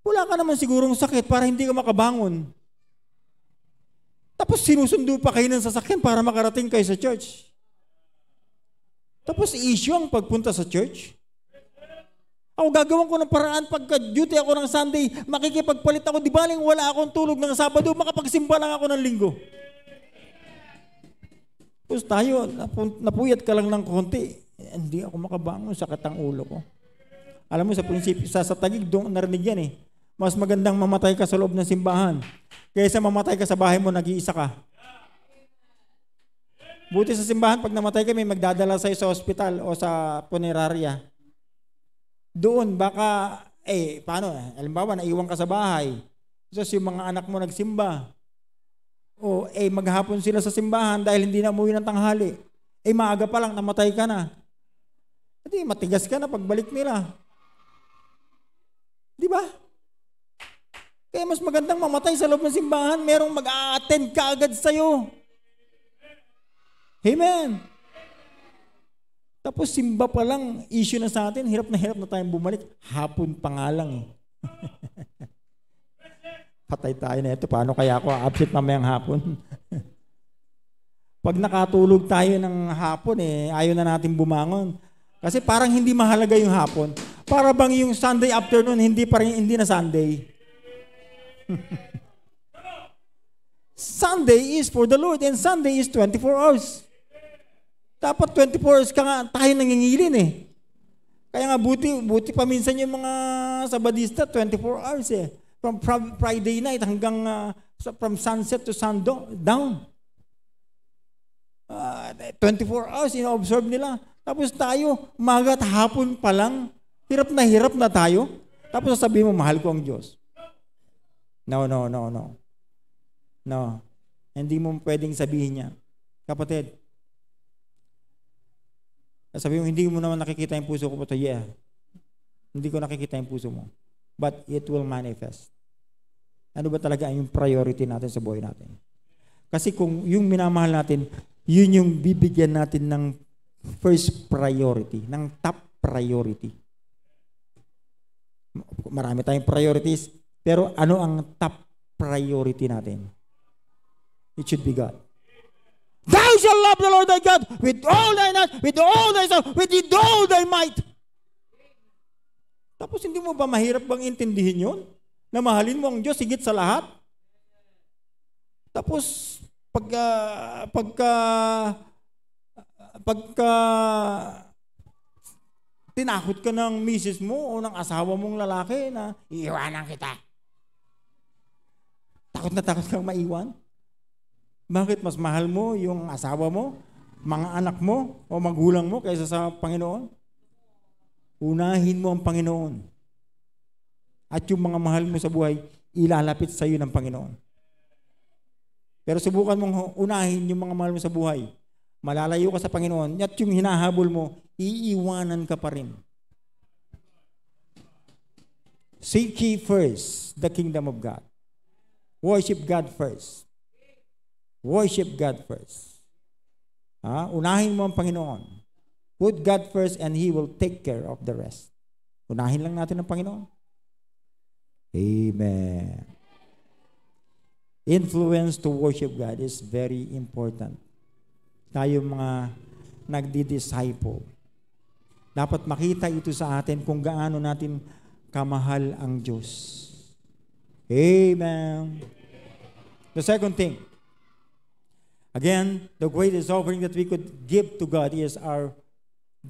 Wala ka naman sigurong sakit para hindi ka makabangon. Tapos sinusundo pa kayo ng sasakyan para makarating kayo sa church. Tapos issue ang pagpunta sa church. Ako gagawin ko ng paraan pagka-duty ako ng Sunday, makikipagpalit ako. Di baling wala akong tulog ng Sabado, makapagsimba lang ako ng linggo. Tapos tayo, napuyat ka lang ng konti. Eh, hindi ako makabangon, sakit ang ulo ko. Alam mo, sa prinsipyo, sa, sa tagig, doon narinig yan eh. Mas magandang mamatay ka sa loob ng simbahan kaysa mamatay ka sa bahay mo, nag-iisa ka. Buti sa simbahan, pag namatay ka, may magdadala sa'yo sa ospital o sa punerarya doon baka, eh, paano? Halimbawa, naiwan ka sa bahay. Tapos yung mga anak mo nagsimba. O, eh, maghapon sila sa simbahan dahil hindi na umuwi ng tanghali. Eh, maaga pa lang, namatay ka na. Hindi, matigas ka na pagbalik nila. Di ba? Kaya mas magandang mamatay sa loob ng simbahan, merong mag-a-attend sa iyo sa'yo. Amen. Tapos simba pa lang, issue na sa atin, hirap na hirap na tayong bumalik. Hapon pa nga lang eh. Patay tayo na ito. Paano kaya ako absent mamayang hapon? Pag nakatulog tayo ng hapon eh, ayaw na natin bumangon. Kasi parang hindi mahalaga yung hapon. Para bang yung Sunday afternoon, hindi pa rin, hindi na Sunday. Sunday is for the Lord and Sunday is 24 hours. Dapat 24 hours ka nga, tayo nangingilin eh. Kaya nga buti, buti pa minsan yung mga Sabadista, 24 hours eh. From Friday night hanggang uh, from sunset to sundown. Uh, ah, 24 eh, hours, ino-observe nila. Tapos tayo, magat hapon pa lang, hirap na hirap na tayo. Tapos sasabihin mo, mahal ko ang Diyos. No, no, no, no. No. Hindi mo pwedeng sabihin niya. Kapatid, at sabi mo, hindi mo naman nakikita yung puso ko. But yeah, hindi ko nakikita yung puso mo. But it will manifest. Ano ba talaga yung priority natin sa buhay natin? Kasi kung yung minamahal natin, yun yung bibigyan natin ng first priority, ng top priority. Marami tayong priorities, pero ano ang top priority natin? It should be God. Thou shalt love the Lord thy God with all thine heart, with all thy soul, with all thy might. Tapos hindi mo ba mahirap bang intindihin yon? Na mahalin mo ang Diyos higit sa lahat? Tapos pagka pagka pagka tinakot ka ng misis mo o ng asawa mong lalaki na iiwanan kita. Takot na takot kang maiwan. Bakit mas mahal mo yung asawa mo, mga anak mo, o magulang mo kaysa sa Panginoon? Unahin mo ang Panginoon. At yung mga mahal mo sa buhay, ilalapit sa iyo ng Panginoon. Pero subukan mong unahin yung mga mahal mo sa buhay. Malalayo ka sa Panginoon, at yung hinahabol mo, iiwanan ka pa rin. Seek ye first the kingdom of God. Worship God first. Worship God first. Ha? Unahin mo ang Panginoon. Put God first and He will take care of the rest. Unahin lang natin ang Panginoon. Amen. Influence to worship God is very important. Tayo mga nagdi-disciple. Dapat makita ito sa atin kung gaano natin kamahal ang Diyos. Amen. The second thing, Again, the greatest offering that we could give to God is our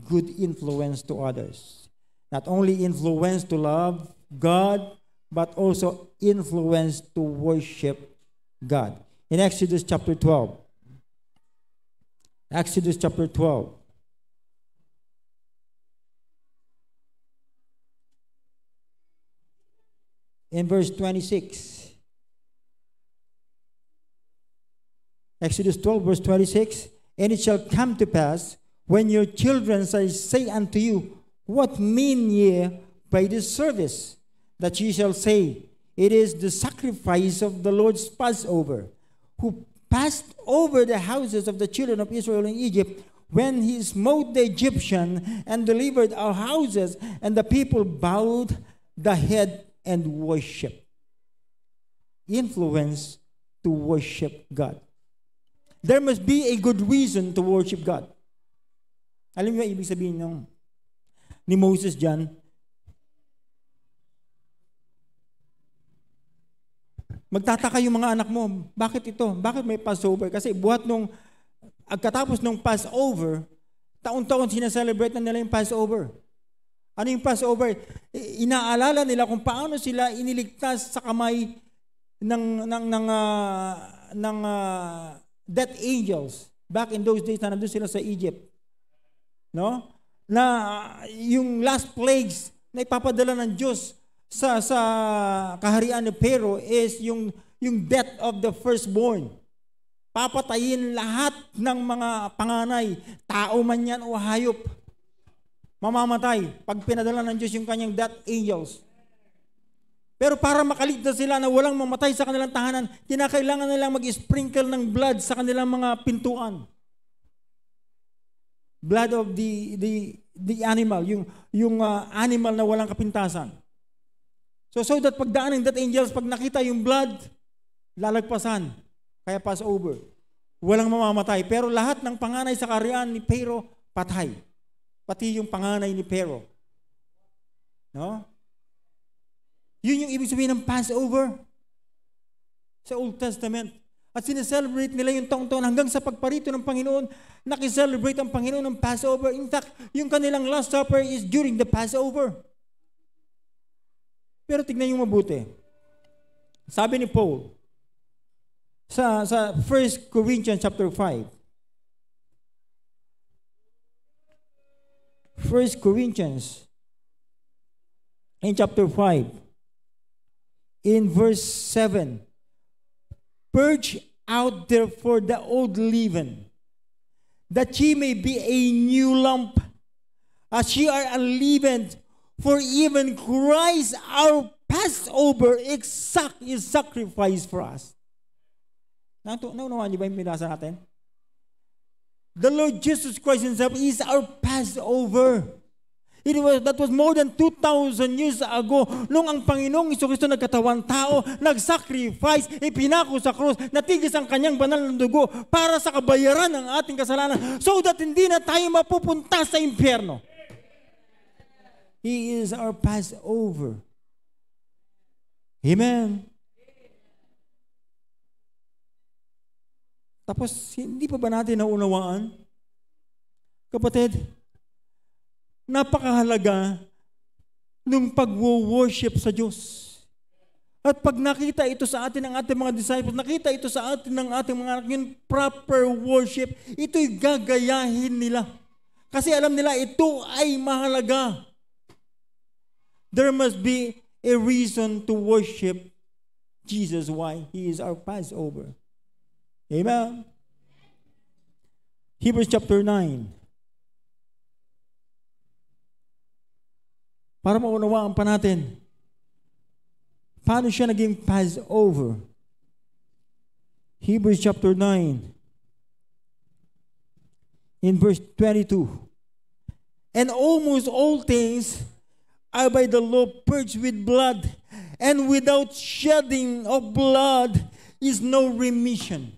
good influence to others. Not only influence to love God, but also influence to worship God. In Exodus chapter 12, Exodus chapter 12. In verse 26, Exodus 12, verse 26 And it shall come to pass when your children shall say unto you, What mean ye by this service? That ye shall say, It is the sacrifice of the Lord's Passover, who passed over the houses of the children of Israel in Egypt when he smote the Egyptian and delivered our houses, and the people bowed the head and worshipped. Influence to worship God. There must be a good reason to worship God. Alam niyo ibig sabihin ng ni Moses diyan? Magtataka yung mga anak mo, bakit ito? Bakit may Passover? Kasi buhat nung, agkatapos nung Passover, taon-taon sinaselebrate na nila yung Passover. Ano yung Passover? Inaalala nila kung paano sila iniligtas sa kamay ng, ng, ng, uh, ng uh, death angels. Back in those days na nandun sila sa Egypt. No? Na uh, yung last plagues na ipapadala ng Diyos sa sa kaharian ni Pero is yung yung death of the firstborn. Papatayin lahat ng mga panganay, tao man yan o hayop. Mamamatay pag pinadala ng Diyos yung kanyang death angels. Pero para makaligtas sila na walang mamatay sa kanilang tahanan, kinakailangan nilang mag-sprinkle ng blood sa kanilang mga pintuan. Blood of the the the animal, yung yung uh, animal na walang kapintasan. So so that ng that angels pag nakita yung blood, lalagpasan. Kaya pass over. Walang mamamatay. Pero lahat ng panganay sa karian ni Pero patay. Pati yung panganay ni Pero. No? Yun yung ibig sabihin ng Passover sa Old Testament. At sineselebrate nila yung taong taon hanggang sa pagparito ng Panginoon, nakiselebrate ang Panginoon ng Passover. In fact, yung kanilang Last Supper is during the Passover. Pero tignan yung mabuti. Sabi ni Paul, sa, sa 1 Corinthians chapter 5, 1 Corinthians in chapter 5, in verse 7 Purge out therefore the old leaven, that ye may be a new lump, as ye are unleavened. For even Christ, our Passover, is sacrifice for us. Naunawa The Lord Jesus Christ Himself is our Passover. It was, that was more than 2,000 years ago nung ang Panginoong Kristo nagkatawang tao, nag-sacrifice, ipinako sa krus, natigis ang kanyang banal na dugo para sa kabayaran ng ating kasalanan so that hindi na tayo mapupunta sa impyerno. He is our Passover. Amen. Tapos, hindi pa ba natin naunawaan? Kapatid, napakahalaga ng pagwo-worship sa Diyos. At pag nakita ito sa atin ng ating mga disciples, nakita ito sa atin ng ating mga anak, yung proper worship, ito'y gagayahin nila. Kasi alam nila, ito ay mahalaga. There must be a reason to worship Jesus why He is our Passover. Amen? Hebrews chapter 9. para maunawaan pa natin paano siya naging passed over. Hebrews chapter 9 in verse 22. And almost all things are by the law purged with blood, and without shedding of blood is no remission.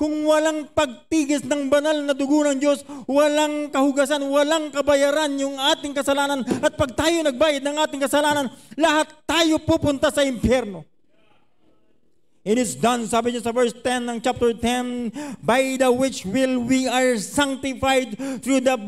Kung walang pagtigis ng banal na dugo ng Diyos, walang kahugasan, walang kabayaran yung ating kasalanan. At pag tayo nagbayad ng ating kasalanan, lahat tayo pupunta sa impyerno. It is done, sabi niya sa verse 10 ng chapter 10, by the which will we are sanctified through the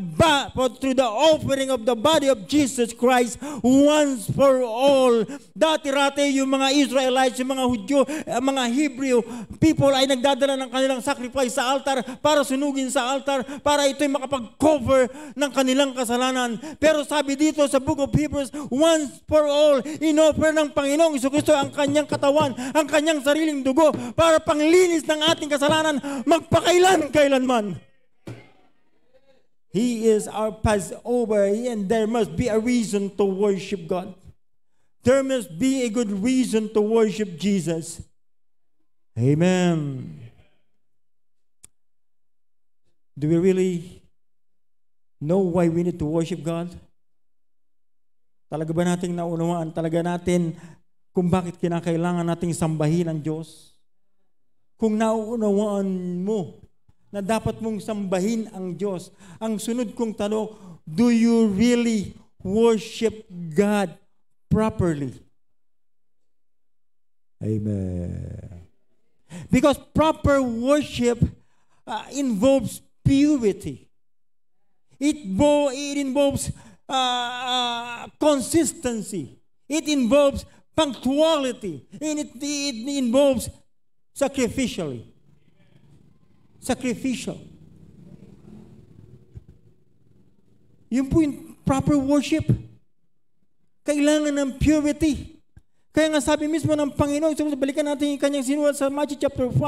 through the offering of the body of Jesus Christ once for all. Dati-rati yung mga Israelites, yung mga Hudyo, eh, mga Hebrew people ay nagdadala ng kanilang sacrifice sa altar para sunugin sa altar para ito'y makapag-cover ng kanilang kasalanan. Pero sabi dito sa book of Hebrews, once for all, inoffer ng Panginoong Isokristo ang kanyang katawan, ang kanyang sarili sariling dugo para panglinis ng ating kasalanan magpakailan kailanman. He is our Passover and there must be a reason to worship God. There must be a good reason to worship Jesus. Amen. Do we really know why we need to worship God? Talaga ba nating naunawaan? Talaga natin kung bakit kinakailangan nating sambahin ang Diyos. Kung nauunawaan mo na dapat mong sambahin ang Diyos, ang sunod kong tanong, do you really worship God properly? Amen. Because proper worship uh, involves purity. It, bo- it involves uh, uh, consistency. It involves punctuality, and it, it involves sacrificially. Sacrificial. Yun po yung proper worship. Kailangan ng purity. Kaya nga sabi mismo ng Panginoon, so balikan natin yung kanyang sinulat sa Matthew chapter 5.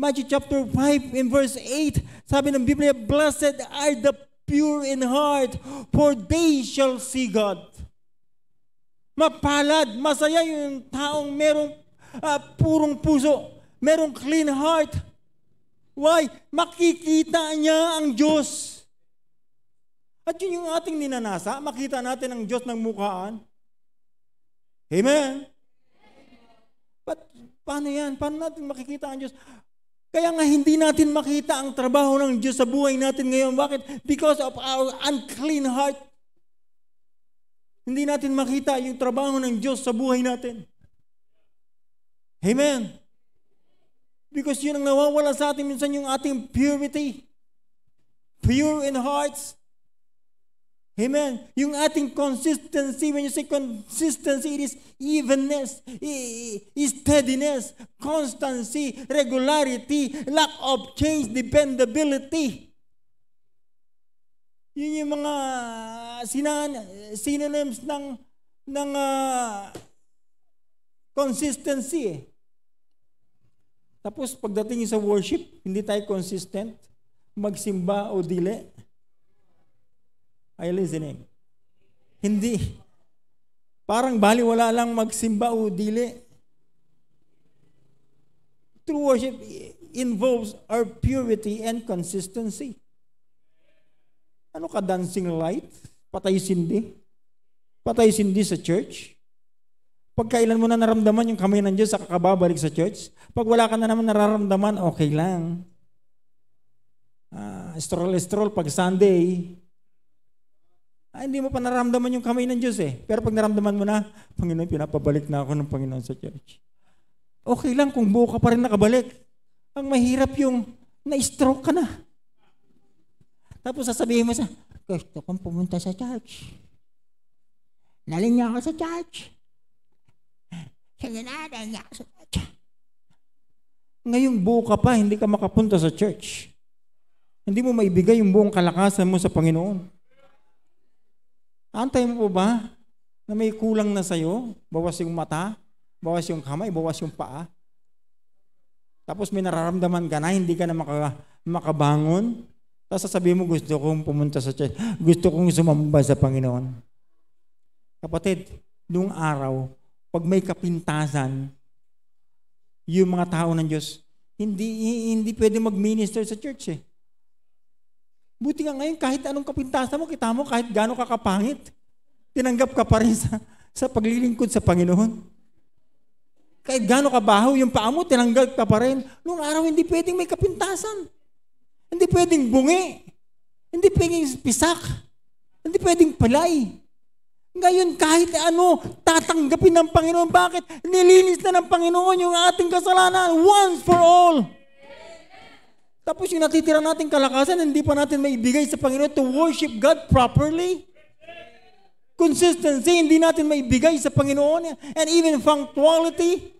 Matthew chapter 5 in verse 8, sabi ng Biblia, Blessed are the pure in heart, for they shall see God mapalad, masaya yung taong merong uh, purong puso, merong clean heart. Why? Makikita niya ang Diyos. At yun yung ating ninanasa, makita natin ang Diyos ng mukhaan. Amen? But paano yan? Paano natin makikita ang Diyos? Kaya nga hindi natin makita ang trabaho ng Diyos sa buhay natin ngayon. Bakit? Because of our unclean heart hindi natin makita yung trabaho ng Diyos sa buhay natin. Amen. Because yun ang nawawala sa atin minsan yung ating purity. Pure in hearts. Amen. Yung ating consistency, when you say consistency, it is evenness, steadiness, constancy, regularity, lack of change, dependability. Yun yung mga sinan, synonyms ng, ng uh, consistency. Eh. Tapos pagdating sa worship, hindi tayo consistent. Magsimba o dili. Are you listening? Hindi. Parang bali wala lang magsimba o dili. True worship involves our purity and consistency. Ano ka dancing light? Patay sindi. Patay sindi sa church. Pagkailan mo na naramdaman yung kamay ng Diyos sa kakababalik sa church? Pag wala ka na naman nararamdaman, okay lang. Uh, ah, estrol-estrol pag Sunday, ay, ah, hindi mo pa naramdaman yung kamay ng Diyos eh. Pero pag naramdaman mo na, Panginoon, pinapabalik na ako ng Panginoon sa church. Okay lang kung buo ka pa rin nakabalik. Ang mahirap yung na-stroke ka na. Tapos sasabihin mo sa, gusto kong pumunta sa church. Naling niya ako sa church. Sinanada niya ako sa church. Ngayong buo ka pa, hindi ka makapunta sa church. Hindi mo maibigay yung buong kalakasan mo sa Panginoon. Antay mo po ba na may kulang na sa'yo? Bawas yung mata, bawas yung kamay, bawas yung paa. Tapos may nararamdaman ka na, hindi ka na maka, makabangon. Tapos sasabihin mo, gusto kong pumunta sa church. Gusto kong sumamba sa Panginoon. Kapatid, noong araw, pag may kapintasan, yung mga tao ng Diyos, hindi, hindi pwede mag-minister sa church eh. Buti nga ngayon, kahit anong kapintasan mo, kita mo kahit gano'ng kakapangit, tinanggap ka pa rin sa, sa paglilingkod sa Panginoon. Kahit gano'ng kabaho yung paa mo, tinanggap ka pa rin. Noong araw, hindi pwedeng may kapintasan. Hindi pwedeng bungi. Hindi pwedeng pisak. Hindi pwedeng palay. Ngayon, kahit ano, tatanggapin ng Panginoon. Bakit? Nilinis na ng Panginoon yung ating kasalanan once for all. Tapos yung natitira nating kalakasan, hindi pa natin maibigay sa Panginoon to worship God properly. Consistency, hindi natin maibigay sa Panginoon. And even punctuality,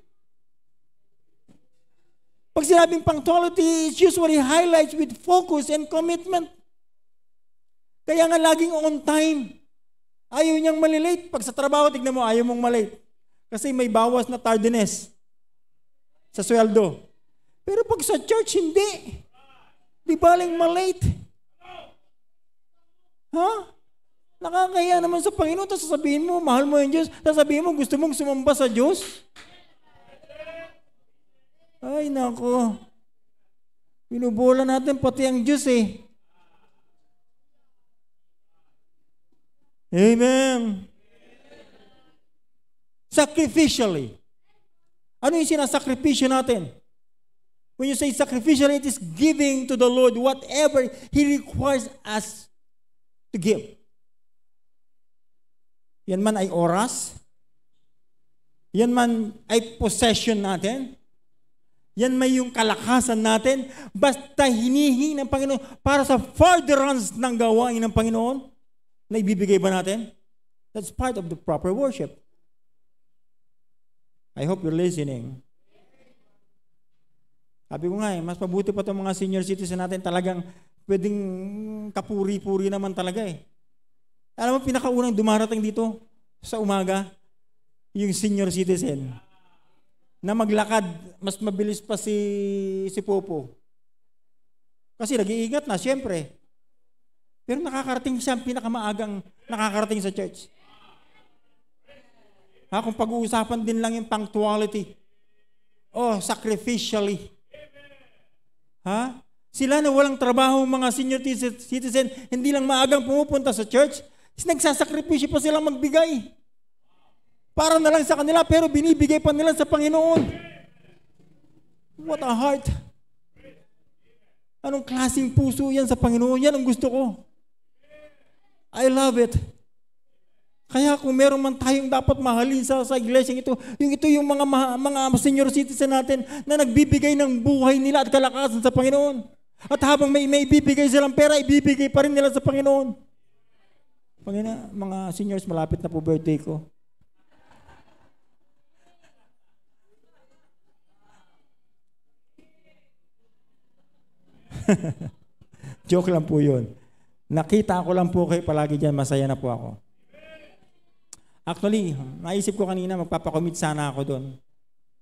pag sinabing punctuality, it's usually highlights with focus and commitment. Kaya nga laging on time. Ayaw niyang malilate. Pag sa trabaho, tignan mo, ayaw mong malate. Kasi may bawas na tardiness sa sweldo. Pero pag sa church, hindi. Di baling malate. Ha? Huh? Nakakaya naman sa Panginoon, tapos sasabihin mo, mahal mo yung Diyos, sabihin mo, gusto mong sumamba sa Diyos. Ay, nako. Pinubola natin pati ang Diyos eh. Amen. Sacrificially. Ano yung sinasakripisyo natin? When you say sacrificially, it is giving to the Lord whatever He requires us to give. Yan man ay oras. Yan man ay possession natin. Yan may yung kalakasan natin. Basta hinihingi ng Panginoon para sa further runs ng gawain ng Panginoon na ibibigay ba natin? That's part of the proper worship. I hope you're listening. Sabi ko nga eh, mas mabuti pa itong mga senior citizen natin talagang pwedeng kapuri-puri naman talaga eh. Alam mo, pinakaunang dumarating dito sa umaga, yung senior citizen na maglakad, mas mabilis pa si, si Popo. Kasi nag-iingat na, siyempre. Pero nakakarating siya ang pinakamaagang nakakarating sa church. Ha, kung pag-uusapan din lang yung punctuality. Oh, sacrificially. Ha? Sila na walang trabaho, mga senior citizen, hindi lang maagang pumupunta sa church, nagsasakripisyo pa silang magbigay. Para na lang sa kanila, pero binibigay pa nila sa Panginoon. What a heart. Anong klaseng puso yan sa Panginoon? Yan ang gusto ko. I love it. Kaya kung meron man tayong dapat mahalin sa, sa iglesia ito, yung ito yung mga, mga senior citizen natin na nagbibigay ng buhay nila at kalakasan sa Panginoon. At habang may, may ibibigay silang pera, ibibigay pa rin nila sa Panginoon. Panginoon, mga seniors, malapit na po birthday ko. Joke lang po yun. Nakita ko lang po kayo palagi dyan, masaya na po ako. Actually, naisip ko kanina, magpapakommit sana ako doon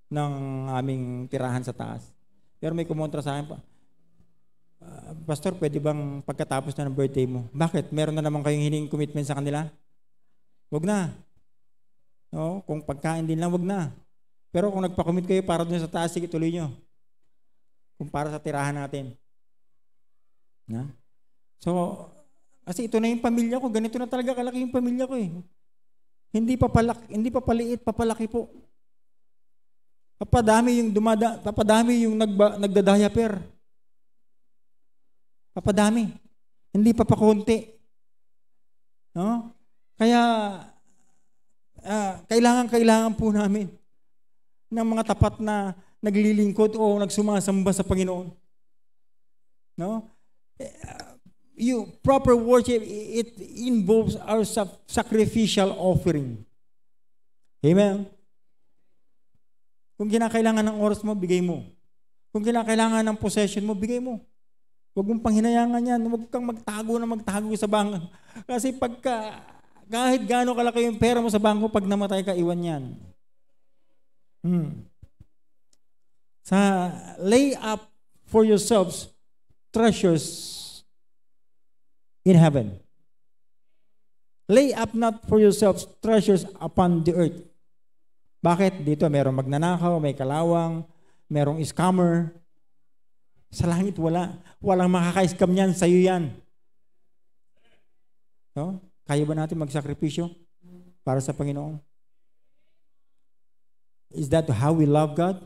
ng aming tirahan sa taas. Pero may kumontra sa akin pa. Uh, Pastor, pwede bang pagkatapos na ng birthday mo? Bakit? Meron na naman kayong hiling commitment sa kanila? Wag na. No, kung pagkain din lang, wag na. Pero kung nagpa-commit kayo para doon sa taas, sige, tuloy nyo. Kung para sa tirahan natin. Na? So, kasi ito na yung pamilya ko, ganito na talaga kalaki yung pamilya ko eh. Hindi pa palak, hindi pa paliit, papalaki po. Papadami yung dumada, papadami yung nagba, nagdadayaper. Papadami. Hindi pa pakunti. No? Kaya uh, kailangan kailangan po namin ng mga tapat na naglilingkod o nagsumasamba sa Panginoon. No? you proper worship it involves our sacrificial offering. Amen. Kung kinakailangan ng oras mo, bigay mo. Kung kinakailangan ng possession mo, bigay mo. Huwag mong panghinayangan yan. Huwag kang magtago na magtago sa bangko. Kasi pagka, kahit gaano kalaki yung pera mo sa bangko, pag namatay ka, iwan yan. Hmm. Sa lay up for yourselves treasures in heaven. Lay up not for yourselves treasures upon the earth. Bakit? Dito merong magnanakaw, may kalawang, merong scammer. Sa langit wala. Walang makaka-scam yan, sa'yo yan. No? Kaya ba natin magsakripisyo para sa Panginoon? Is that how we love God?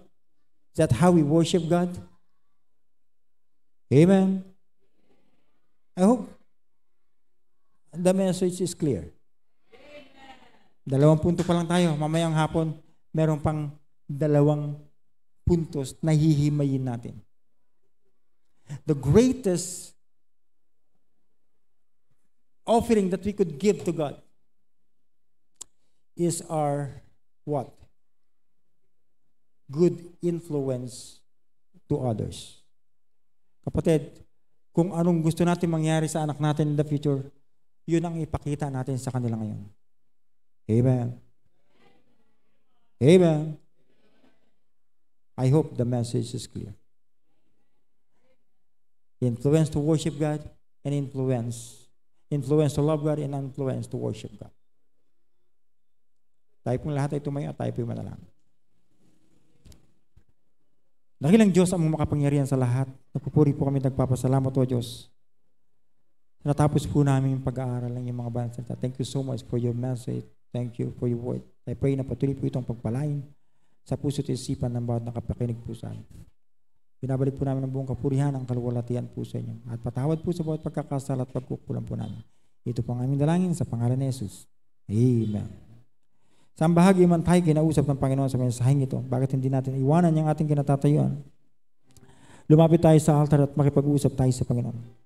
Is that how we worship God? Amen? I hope the message is clear. Amen. Dalawang punto pa lang tayo. Mamayang hapon, meron pang dalawang puntos na hihimayin natin. The greatest offering that we could give to God is our what? Good influence to others. Kapatid, kung anong gusto natin mangyari sa anak natin in the future, yun ang ipakita natin sa kanila ngayon. Amen. Amen. I hope the message is clear. Influence to worship God and influence. Influence to love God and influence to worship God. Tayo pong lahat ay ah, tumayo at tayo pong manalangin. Dahil ang Diyos ang makapangyarihan sa lahat, nagpupuri po kami nagpapasalamat o Diyos. Natapos po namin yung pag-aaral ng iyong mga bansalita. Thank you so much for your message. Thank you for your word. I pray na patuloy po itong pagpalain sa puso at isipan ng bawat nakapakinig po sa amin. Binabalik po namin ang buong kapurihan, ang kaluwalatian po sa inyo. At patawad po sa bawat pagkakasala at pagkukulang po namin. Ito po ang aming dalangin sa pangalan ni Jesus. Amen. Saan bahagi man tayo kinausap ng Panginoon sa mensaheng ito? Bakit hindi natin iwanan yung ating kinatatayuan? Lumapit tayo sa altar at makipag-uusap tayo sa Panginoon.